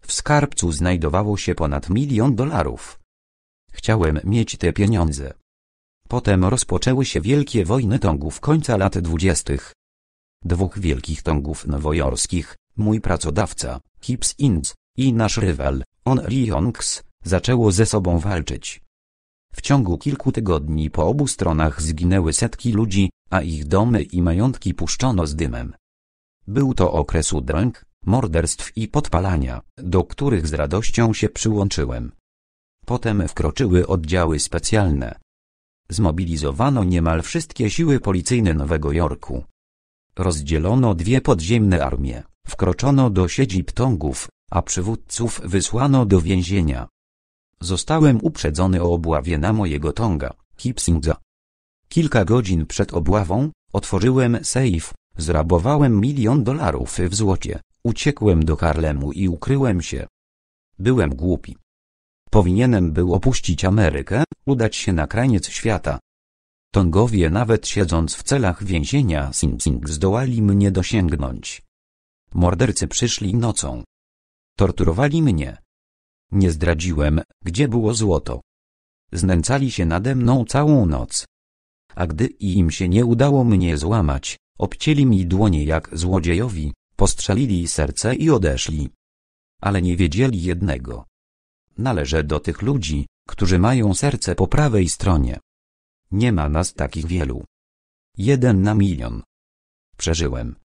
W skarbcu znajdowało się ponad milion dolarów. Chciałem mieć te pieniądze. Potem rozpoczęły się wielkie wojny tongów końca lat dwudziestych. Dwóch wielkich tongów nowojorskich, mój pracodawca, Kips Inc., i nasz rywal, On Ryongs, zaczęło ze sobą walczyć. W ciągu kilku tygodni po obu stronach zginęły setki ludzi, a ich domy i majątki puszczono z dymem. Był to okres udręk, morderstw i podpalania, do których z radością się przyłączyłem. Potem wkroczyły oddziały specjalne. Zmobilizowano niemal wszystkie siły policyjne Nowego Jorku. Rozdzielono dwie podziemne armie, wkroczono do siedzib tongów, a przywódców wysłano do więzienia. Zostałem uprzedzony o obławie na mojego tonga, Hipsingza, Kilka godzin przed obławą, otworzyłem sejf, zrabowałem milion dolarów w złocie, uciekłem do Harlemu i ukryłem się. Byłem głupi. Powinienem był opuścić Amerykę, udać się na krańiec świata. Tongowie nawet siedząc w celach więzienia Sing Sing zdołali mnie dosięgnąć. Mordercy przyszli nocą. Torturowali mnie. Nie zdradziłem, gdzie było złoto. Znęcali się nade mną całą noc a gdy im się nie udało mnie złamać, obcięli mi dłonie jak złodziejowi, postrzelili serce i odeszli. Ale nie wiedzieli jednego. Należę do tych ludzi, którzy mają serce po prawej stronie. Nie ma nas takich wielu. Jeden na milion. Przeżyłem.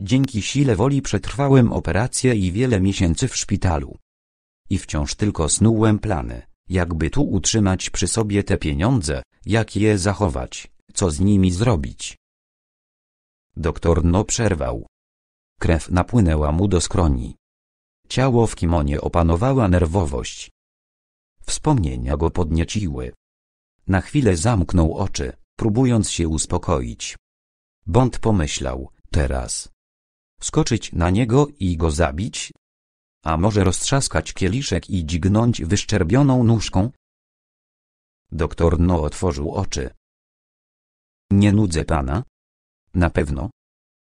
Dzięki sile woli przetrwałem operację i wiele miesięcy w szpitalu. I wciąż tylko snułem plany. Jakby tu utrzymać przy sobie te pieniądze, jak je zachować, co z nimi zrobić? Doktor No przerwał. Krew napłynęła mu do skroni. Ciało w kimonie opanowała nerwowość. Wspomnienia go podnieciły. Na chwilę zamknął oczy, próbując się uspokoić. Bond pomyślał, teraz. Skoczyć na niego i go zabić, a może roztrzaskać kieliszek i dźgnąć wyszczerbioną nóżką? Doktor No otworzył oczy. Nie nudzę pana? Na pewno.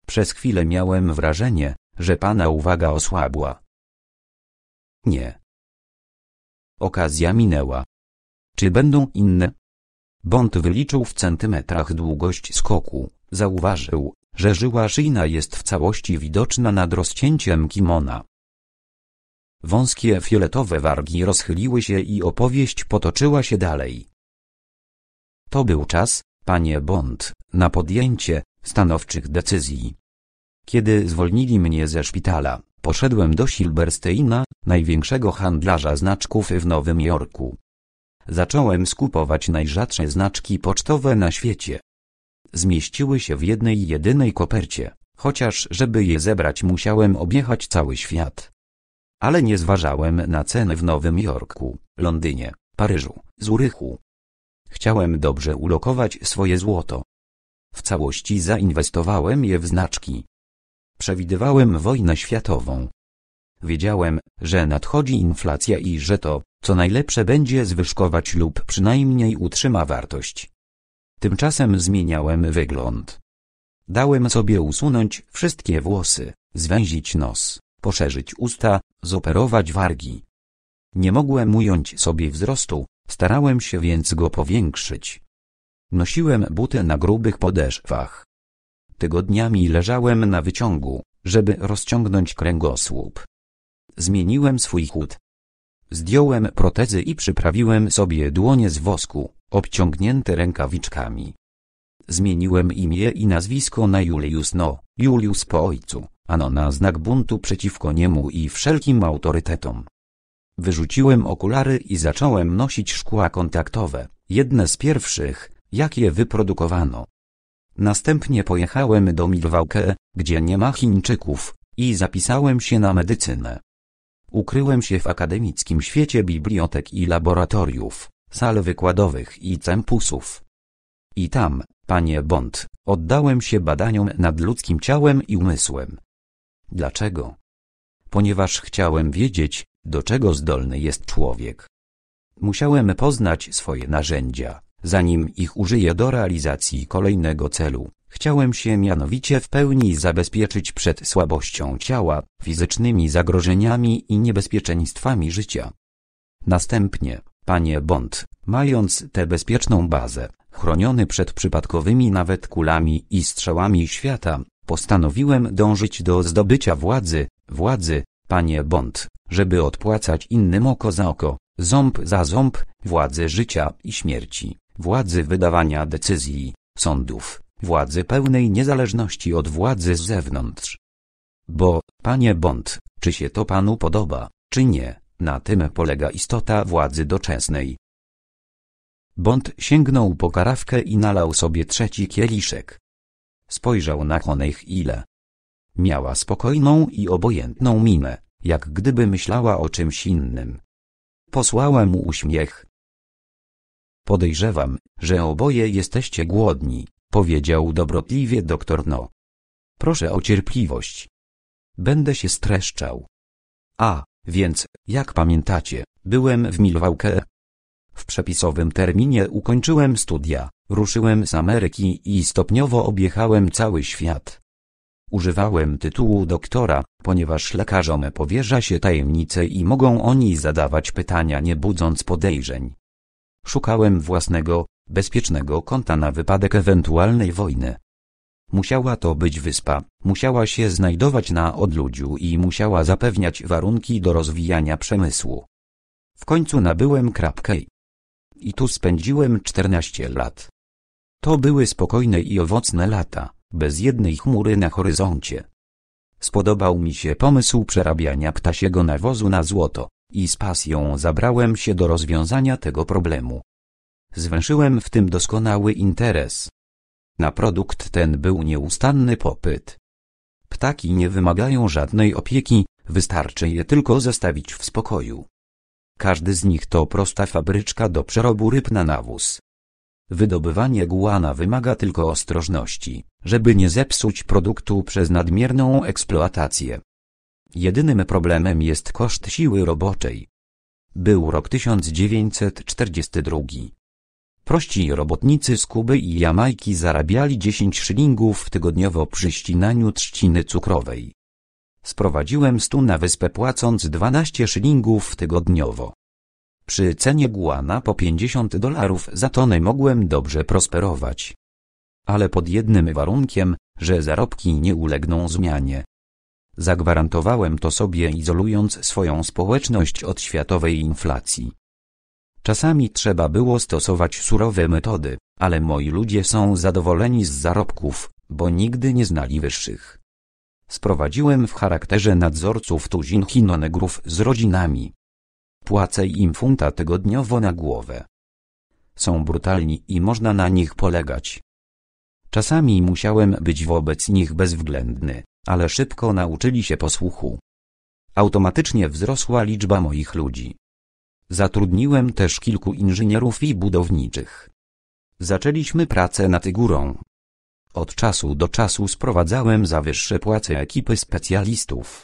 Przez chwilę miałem wrażenie, że pana uwaga osłabła. Nie. Okazja minęła. Czy będą inne? Bond wyliczył w centymetrach długość skoku, zauważył, że żyła szyjna jest w całości widoczna nad rozcięciem kimona. Wąskie fioletowe wargi rozchyliły się i opowieść potoczyła się dalej. To był czas, panie Bond, na podjęcie stanowczych decyzji. Kiedy zwolnili mnie ze szpitala, poszedłem do Silbersteina, największego handlarza znaczków w Nowym Jorku. Zacząłem skupować najrzadsze znaczki pocztowe na świecie. Zmieściły się w jednej jedynej kopercie, chociaż żeby je zebrać musiałem objechać cały świat ale nie zważałem na ceny w Nowym Jorku, Londynie, Paryżu, Zurychu. Chciałem dobrze ulokować swoje złoto. W całości zainwestowałem je w znaczki. Przewidywałem wojnę światową. Wiedziałem, że nadchodzi inflacja i że to, co najlepsze będzie zwyżkować lub przynajmniej utrzyma wartość. Tymczasem zmieniałem wygląd. Dałem sobie usunąć wszystkie włosy, zwęzić nos, poszerzyć usta, zoperować wargi. Nie mogłem ująć sobie wzrostu, starałem się więc go powiększyć. Nosiłem buty na grubych podeszwach. Tygodniami leżałem na wyciągu, żeby rozciągnąć kręgosłup. Zmieniłem swój chód. Zdjąłem protezy i przyprawiłem sobie dłonie z wosku, obciągnięte rękawiczkami. Zmieniłem imię i nazwisko na Julius No, Julius po ojcu, ano na znak buntu przeciwko niemu i wszelkim autorytetom. Wyrzuciłem okulary i zacząłem nosić szkła kontaktowe, jedne z pierwszych, jakie wyprodukowano. Następnie pojechałem do Milwaukee, gdzie nie ma Chińczyków, i zapisałem się na medycynę. Ukryłem się w akademickim świecie bibliotek i laboratoriów, sal wykładowych i campusów. I tam, panie Bond, oddałem się badaniom nad ludzkim ciałem i umysłem, Dlaczego? Ponieważ chciałem wiedzieć, do czego zdolny jest człowiek. Musiałem poznać swoje narzędzia, zanim ich użyję do realizacji kolejnego celu. Chciałem się mianowicie w pełni zabezpieczyć przed słabością ciała, fizycznymi zagrożeniami i niebezpieczeństwami życia. Następnie, panie Bond, mając tę bezpieczną bazę, chroniony przed przypadkowymi nawet kulami i strzałami świata, Postanowiłem dążyć do zdobycia władzy, władzy, panie Bond, żeby odpłacać innym oko za oko, ząb za ząb, władzy życia i śmierci, władzy wydawania decyzji, sądów, władzy pełnej niezależności od władzy z zewnątrz. Bo, panie Bond, czy się to panu podoba, czy nie, na tym polega istota władzy doczesnej. Bond sięgnął po karawkę i nalał sobie trzeci kieliszek. Spojrzał na ile. Miała spokojną i obojętną minę, jak gdyby myślała o czymś innym. Posłała mu uśmiech. Podejrzewam, że oboje jesteście głodni, powiedział dobrotliwie doktor No. Proszę o cierpliwość. Będę się streszczał. A, więc, jak pamiętacie, byłem w Milwaukee, w przepisowym terminie ukończyłem studia, ruszyłem z Ameryki i stopniowo objechałem cały świat. Używałem tytułu doktora, ponieważ lekarzom powierza się tajemnice i mogą oni zadawać pytania nie budząc podejrzeń. Szukałem własnego, bezpiecznego kąta na wypadek ewentualnej wojny. Musiała to być wyspa, musiała się znajdować na odludziu i musiała zapewniać warunki do rozwijania przemysłu. W końcu nabyłem krapkę i tu spędziłem 14 lat. To były spokojne i owocne lata, bez jednej chmury na horyzoncie. Spodobał mi się pomysł przerabiania ptasiego nawozu na złoto, i z pasją zabrałem się do rozwiązania tego problemu. Zwęszyłem w tym doskonały interes. Na produkt ten był nieustanny popyt. Ptaki nie wymagają żadnej opieki, wystarczy je tylko zostawić w spokoju. Każdy z nich to prosta fabryczka do przerobu ryb na nawóz. Wydobywanie guana wymaga tylko ostrożności, żeby nie zepsuć produktu przez nadmierną eksploatację. Jedynym problemem jest koszt siły roboczej. Był rok 1942. Prości robotnicy z Kuby i Jamajki zarabiali 10 szylingów tygodniowo przy ścinaniu trzciny cukrowej. Sprowadziłem stu na wyspę płacąc 12 szylingów tygodniowo. Przy cenie guana po 50 dolarów za tonę mogłem dobrze prosperować. Ale pod jednym warunkiem, że zarobki nie ulegną zmianie. Zagwarantowałem to sobie izolując swoją społeczność od światowej inflacji. Czasami trzeba było stosować surowe metody, ale moi ludzie są zadowoleni z zarobków, bo nigdy nie znali wyższych. Sprowadziłem w charakterze nadzorców tuzin chinonegrów z rodzinami. Płacę im funta tygodniowo na głowę. Są brutalni i można na nich polegać. Czasami musiałem być wobec nich bezwzględny, ale szybko nauczyli się posłuchu. Automatycznie wzrosła liczba moich ludzi. Zatrudniłem też kilku inżynierów i budowniczych. Zaczęliśmy pracę nad górą. Od czasu do czasu sprowadzałem za wyższe płace ekipy specjalistów.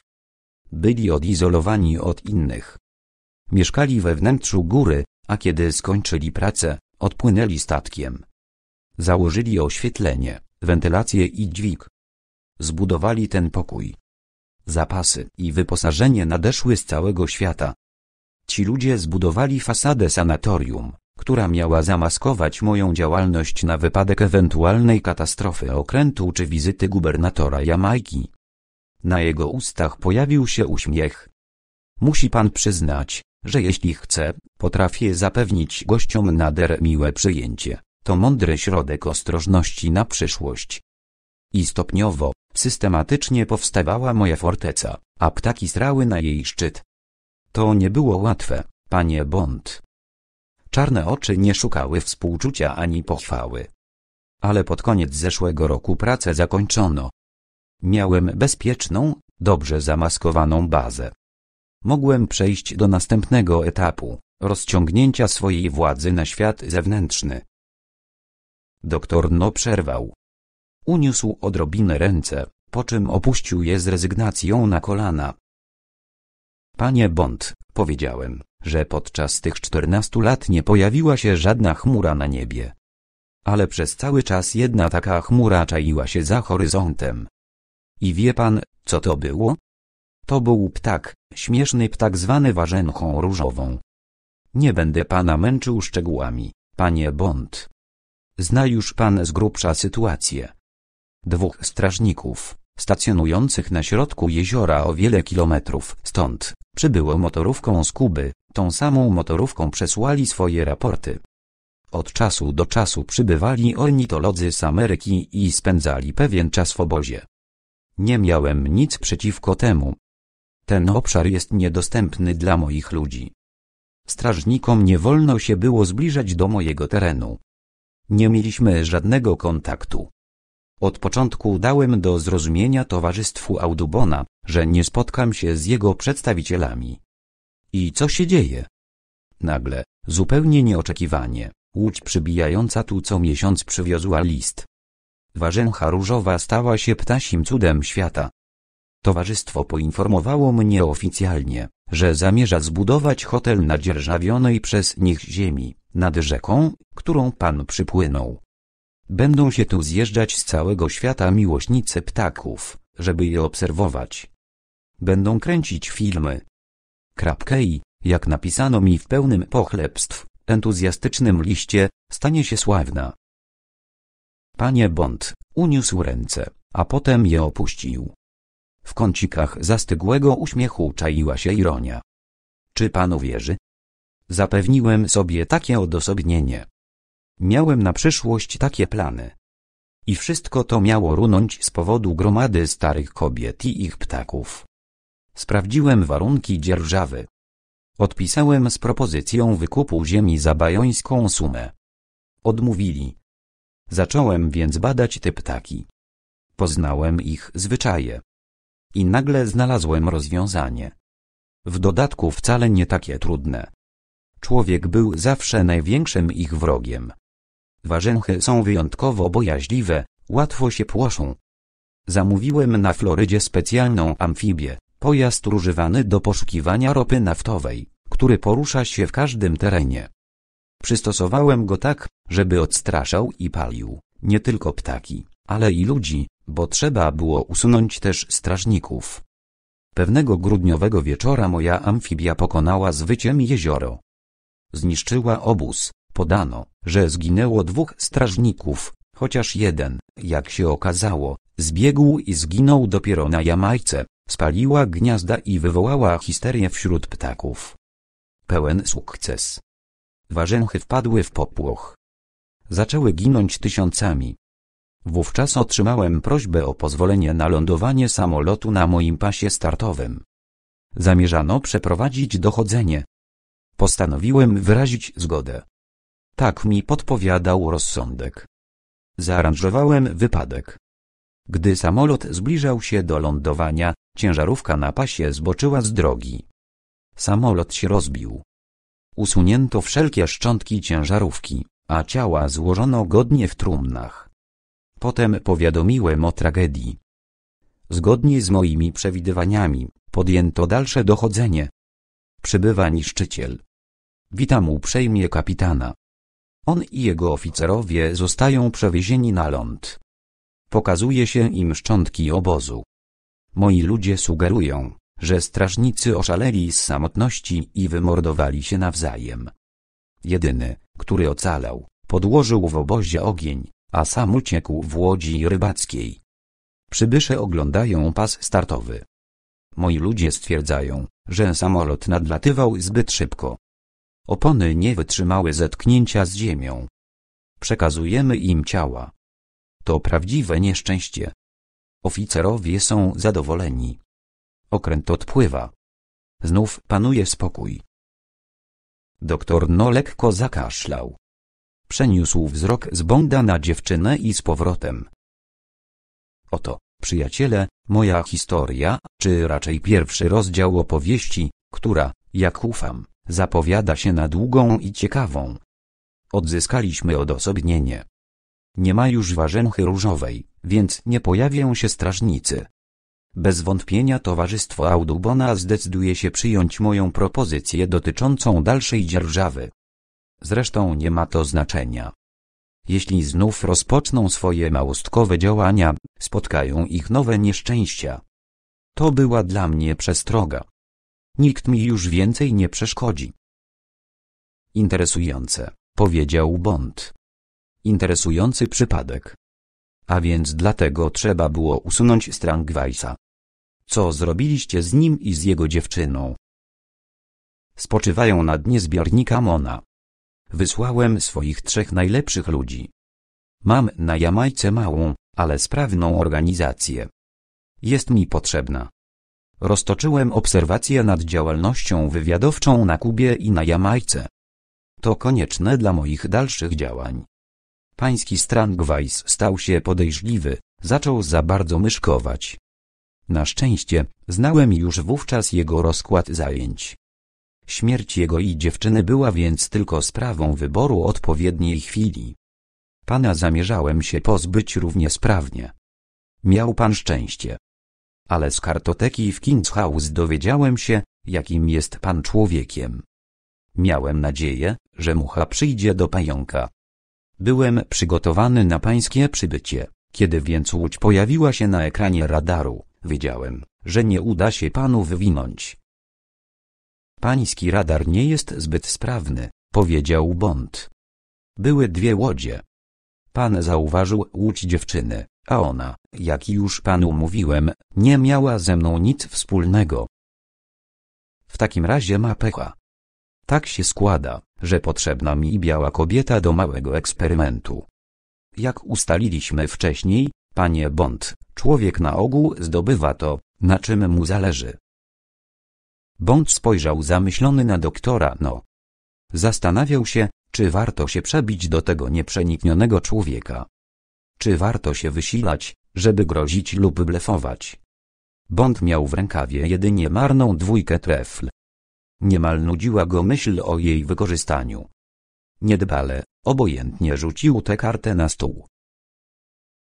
Byli odizolowani od innych. Mieszkali we wnętrzu góry, a kiedy skończyli pracę, odpłynęli statkiem. Założyli oświetlenie, wentylację i dźwig. Zbudowali ten pokój. Zapasy i wyposażenie nadeszły z całego świata. Ci ludzie zbudowali fasadę sanatorium, która miała zamaskować moją działalność na wypadek ewentualnej katastrofy okrętu czy wizyty gubernatora Jamajki. Na jego ustach pojawił się uśmiech. Musi pan przyznać, że jeśli chcę, potrafię zapewnić gościom nader miłe przyjęcie, to mądry środek ostrożności na przyszłość. I stopniowo, systematycznie powstawała moja forteca, a ptaki strały na jej szczyt. To nie było łatwe, panie Bond. Czarne oczy nie szukały współczucia ani pochwały. Ale pod koniec zeszłego roku pracę zakończono. Miałem bezpieczną, dobrze zamaskowaną bazę. Mogłem przejść do następnego etapu, rozciągnięcia swojej władzy na świat zewnętrzny. Doktor No przerwał. Uniósł odrobinę ręce, po czym opuścił je z rezygnacją na kolana. Panie Bond, Powiedziałem, że podczas tych czternastu lat nie pojawiła się żadna chmura na niebie. Ale przez cały czas jedna taka chmura czaiła się za horyzontem. I wie pan, co to było? To był ptak, śmieszny ptak zwany warzenchą różową. Nie będę pana męczył szczegółami, panie Bond. Zna już pan z grubsza sytuację. Dwóch strażników, stacjonujących na środku jeziora o wiele kilometrów stąd, Przybyło motorówką z Kuby, tą samą motorówką przesłali swoje raporty. Od czasu do czasu przybywali ornitolodzy z Ameryki i spędzali pewien czas w obozie. Nie miałem nic przeciwko temu. Ten obszar jest niedostępny dla moich ludzi. Strażnikom nie wolno się było zbliżać do mojego terenu. Nie mieliśmy żadnego kontaktu. Od początku dałem do zrozumienia towarzystwu Audubona, że nie spotkam się z jego przedstawicielami. I co się dzieje? Nagle, zupełnie nieoczekiwanie, łódź przybijająca tu co miesiąc przywiozła list. Warzęcha różowa stała się ptasim cudem świata. Towarzystwo poinformowało mnie oficjalnie, że zamierza zbudować hotel na dzierżawionej przez nich ziemi, nad rzeką, którą pan przypłynął. Będą się tu zjeżdżać z całego świata miłośnicy ptaków, żeby je obserwować. Będą kręcić filmy. Krapkę i, jak napisano mi w pełnym pochlebstw, entuzjastycznym liście, stanie się sławna. Panie Bond, uniósł ręce, a potem je opuścił. W kącikach zastygłego uśmiechu czaiła się ironia. Czy panu wierzy? Zapewniłem sobie takie odosobnienie. Miałem na przyszłość takie plany. I wszystko to miało runąć z powodu gromady starych kobiet i ich ptaków. Sprawdziłem warunki dzierżawy. Odpisałem z propozycją wykupu ziemi za bajońską sumę. Odmówili. Zacząłem więc badać te ptaki. Poznałem ich zwyczaje. I nagle znalazłem rozwiązanie. W dodatku wcale nie takie trudne. Człowiek był zawsze największym ich wrogiem. Warzęchy są wyjątkowo bojaźliwe, łatwo się płoszą. Zamówiłem na Florydzie specjalną amfibię, pojazd używany do poszukiwania ropy naftowej, który porusza się w każdym terenie. Przystosowałem go tak, żeby odstraszał i palił, nie tylko ptaki, ale i ludzi, bo trzeba było usunąć też strażników. Pewnego grudniowego wieczora moja amfibia pokonała z wyciem jezioro. Zniszczyła obóz, podano, że zginęło dwóch strażników, chociaż jeden, jak się okazało, zbiegł i zginął dopiero na Jamajce, spaliła gniazda i wywołała histerię wśród ptaków. Pełen sukces. Warzęchy wpadły w popłoch. Zaczęły ginąć tysiącami. Wówczas otrzymałem prośbę o pozwolenie na lądowanie samolotu na moim pasie startowym. Zamierzano przeprowadzić dochodzenie. Postanowiłem wyrazić zgodę. Tak mi podpowiadał rozsądek. Zaaranżowałem wypadek. Gdy samolot zbliżał się do lądowania, ciężarówka na pasie zboczyła z drogi. Samolot się rozbił. Usunięto wszelkie szczątki ciężarówki, a ciała złożono godnie w trumnach. Potem powiadomiłem o tragedii. Zgodnie z moimi przewidywaniami, podjęto dalsze dochodzenie. Przybywa niszczyciel. Witam uprzejmie kapitana. On i jego oficerowie zostają przewiezieni na ląd. Pokazuje się im szczątki obozu. Moi ludzie sugerują, że strażnicy oszaleli z samotności i wymordowali się nawzajem. Jedyny, który ocalał, podłożył w obozie ogień, a sam uciekł w łodzi rybackiej. Przybysze oglądają pas startowy. Moi ludzie stwierdzają, że samolot nadlatywał zbyt szybko. Opony nie wytrzymały zetknięcia z ziemią. Przekazujemy im ciała. To prawdziwe nieszczęście. Oficerowie są zadowoleni. Okręt odpływa. Znów panuje spokój. Doktor No lekko zakaszlał. Przeniósł wzrok z Bonda na dziewczynę i z powrotem. Oto, przyjaciele, moja historia, czy raczej pierwszy rozdział opowieści, która, jak ufam, zapowiada się na długą i ciekawą. Odzyskaliśmy odosobnienie. Nie ma już warzęchy różowej, więc nie pojawią się strażnicy. Bez wątpienia towarzystwo Audubona zdecyduje się przyjąć moją propozycję dotyczącą dalszej dzierżawy. Zresztą nie ma to znaczenia. Jeśli znów rozpoczną swoje małostkowe działania, spotkają ich nowe nieszczęścia. To była dla mnie przestroga. Nikt mi już więcej nie przeszkodzi. Interesujące, powiedział Bond. Interesujący przypadek. A więc dlatego trzeba było usunąć Strangweisa. Co zrobiliście z nim i z jego dziewczyną? Spoczywają na dnie zbiornika Mona. Wysłałem swoich trzech najlepszych ludzi. Mam na Jamajce małą, ale sprawną organizację. Jest mi potrzebna. Roztoczyłem obserwacje nad działalnością wywiadowczą na Kubie i na Jamajce. To konieczne dla moich dalszych działań. Pański Strangweis stał się podejrzliwy, zaczął za bardzo myszkować. Na szczęście, znałem już wówczas jego rozkład zajęć. Śmierć jego i dziewczyny była więc tylko sprawą wyboru odpowiedniej chwili. Pana zamierzałem się pozbyć równie sprawnie. Miał pan szczęście ale z kartoteki w King's House dowiedziałem się, jakim jest pan człowiekiem. Miałem nadzieję, że mucha przyjdzie do pająka. Byłem przygotowany na pańskie przybycie. Kiedy więc łódź pojawiła się na ekranie radaru, wiedziałem, że nie uda się panu wywinąć. Pański radar nie jest zbyt sprawny, powiedział Bond. Były dwie łodzie. Pan zauważył łódź dziewczyny a ona, jak już panu mówiłem, nie miała ze mną nic wspólnego. W takim razie ma pecha. Tak się składa, że potrzebna mi biała kobieta do małego eksperymentu. Jak ustaliliśmy wcześniej, panie Bond, człowiek na ogół zdobywa to, na czym mu zależy. Bond spojrzał zamyślony na doktora No. Zastanawiał się, czy warto się przebić do tego nieprzeniknionego człowieka. Czy warto się wysilać, żeby grozić lub blefować? Bond miał w rękawie jedynie marną dwójkę trefl. Niemal nudziła go myśl o jej wykorzystaniu. Niedbale, obojętnie rzucił tę kartę na stół.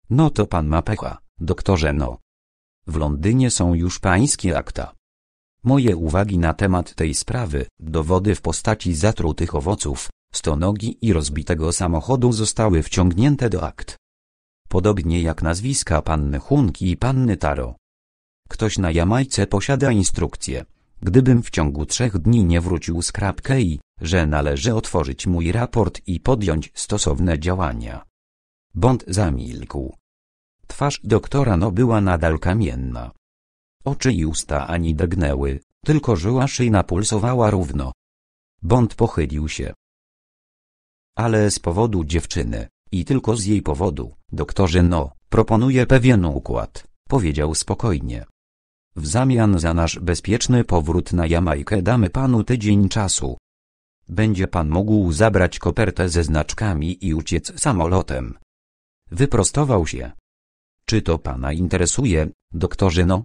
No to pan ma pecha, doktorze no. W Londynie są już pańskie akta. Moje uwagi na temat tej sprawy, dowody w postaci zatrutych owoców, stonogi i rozbitego samochodu zostały wciągnięte do akt podobnie jak nazwiska panny Hunki i panny Taro. Ktoś na Jamajce posiada instrukcję, gdybym w ciągu trzech dni nie wrócił z Krapkei, że należy otworzyć mój raport i podjąć stosowne działania. Bond zamilkł. Twarz doktora No była nadal kamienna. Oczy i usta ani drgnęły, tylko żyła szyjna pulsowała równo. Bond pochylił się. Ale z powodu dziewczyny, i tylko z jej powodu, doktorze No, proponuję pewien układ, powiedział spokojnie. W zamian za nasz bezpieczny powrót na Jamajkę damy panu tydzień czasu. Będzie pan mógł zabrać kopertę ze znaczkami i uciec samolotem. Wyprostował się. Czy to pana interesuje, doktorze No?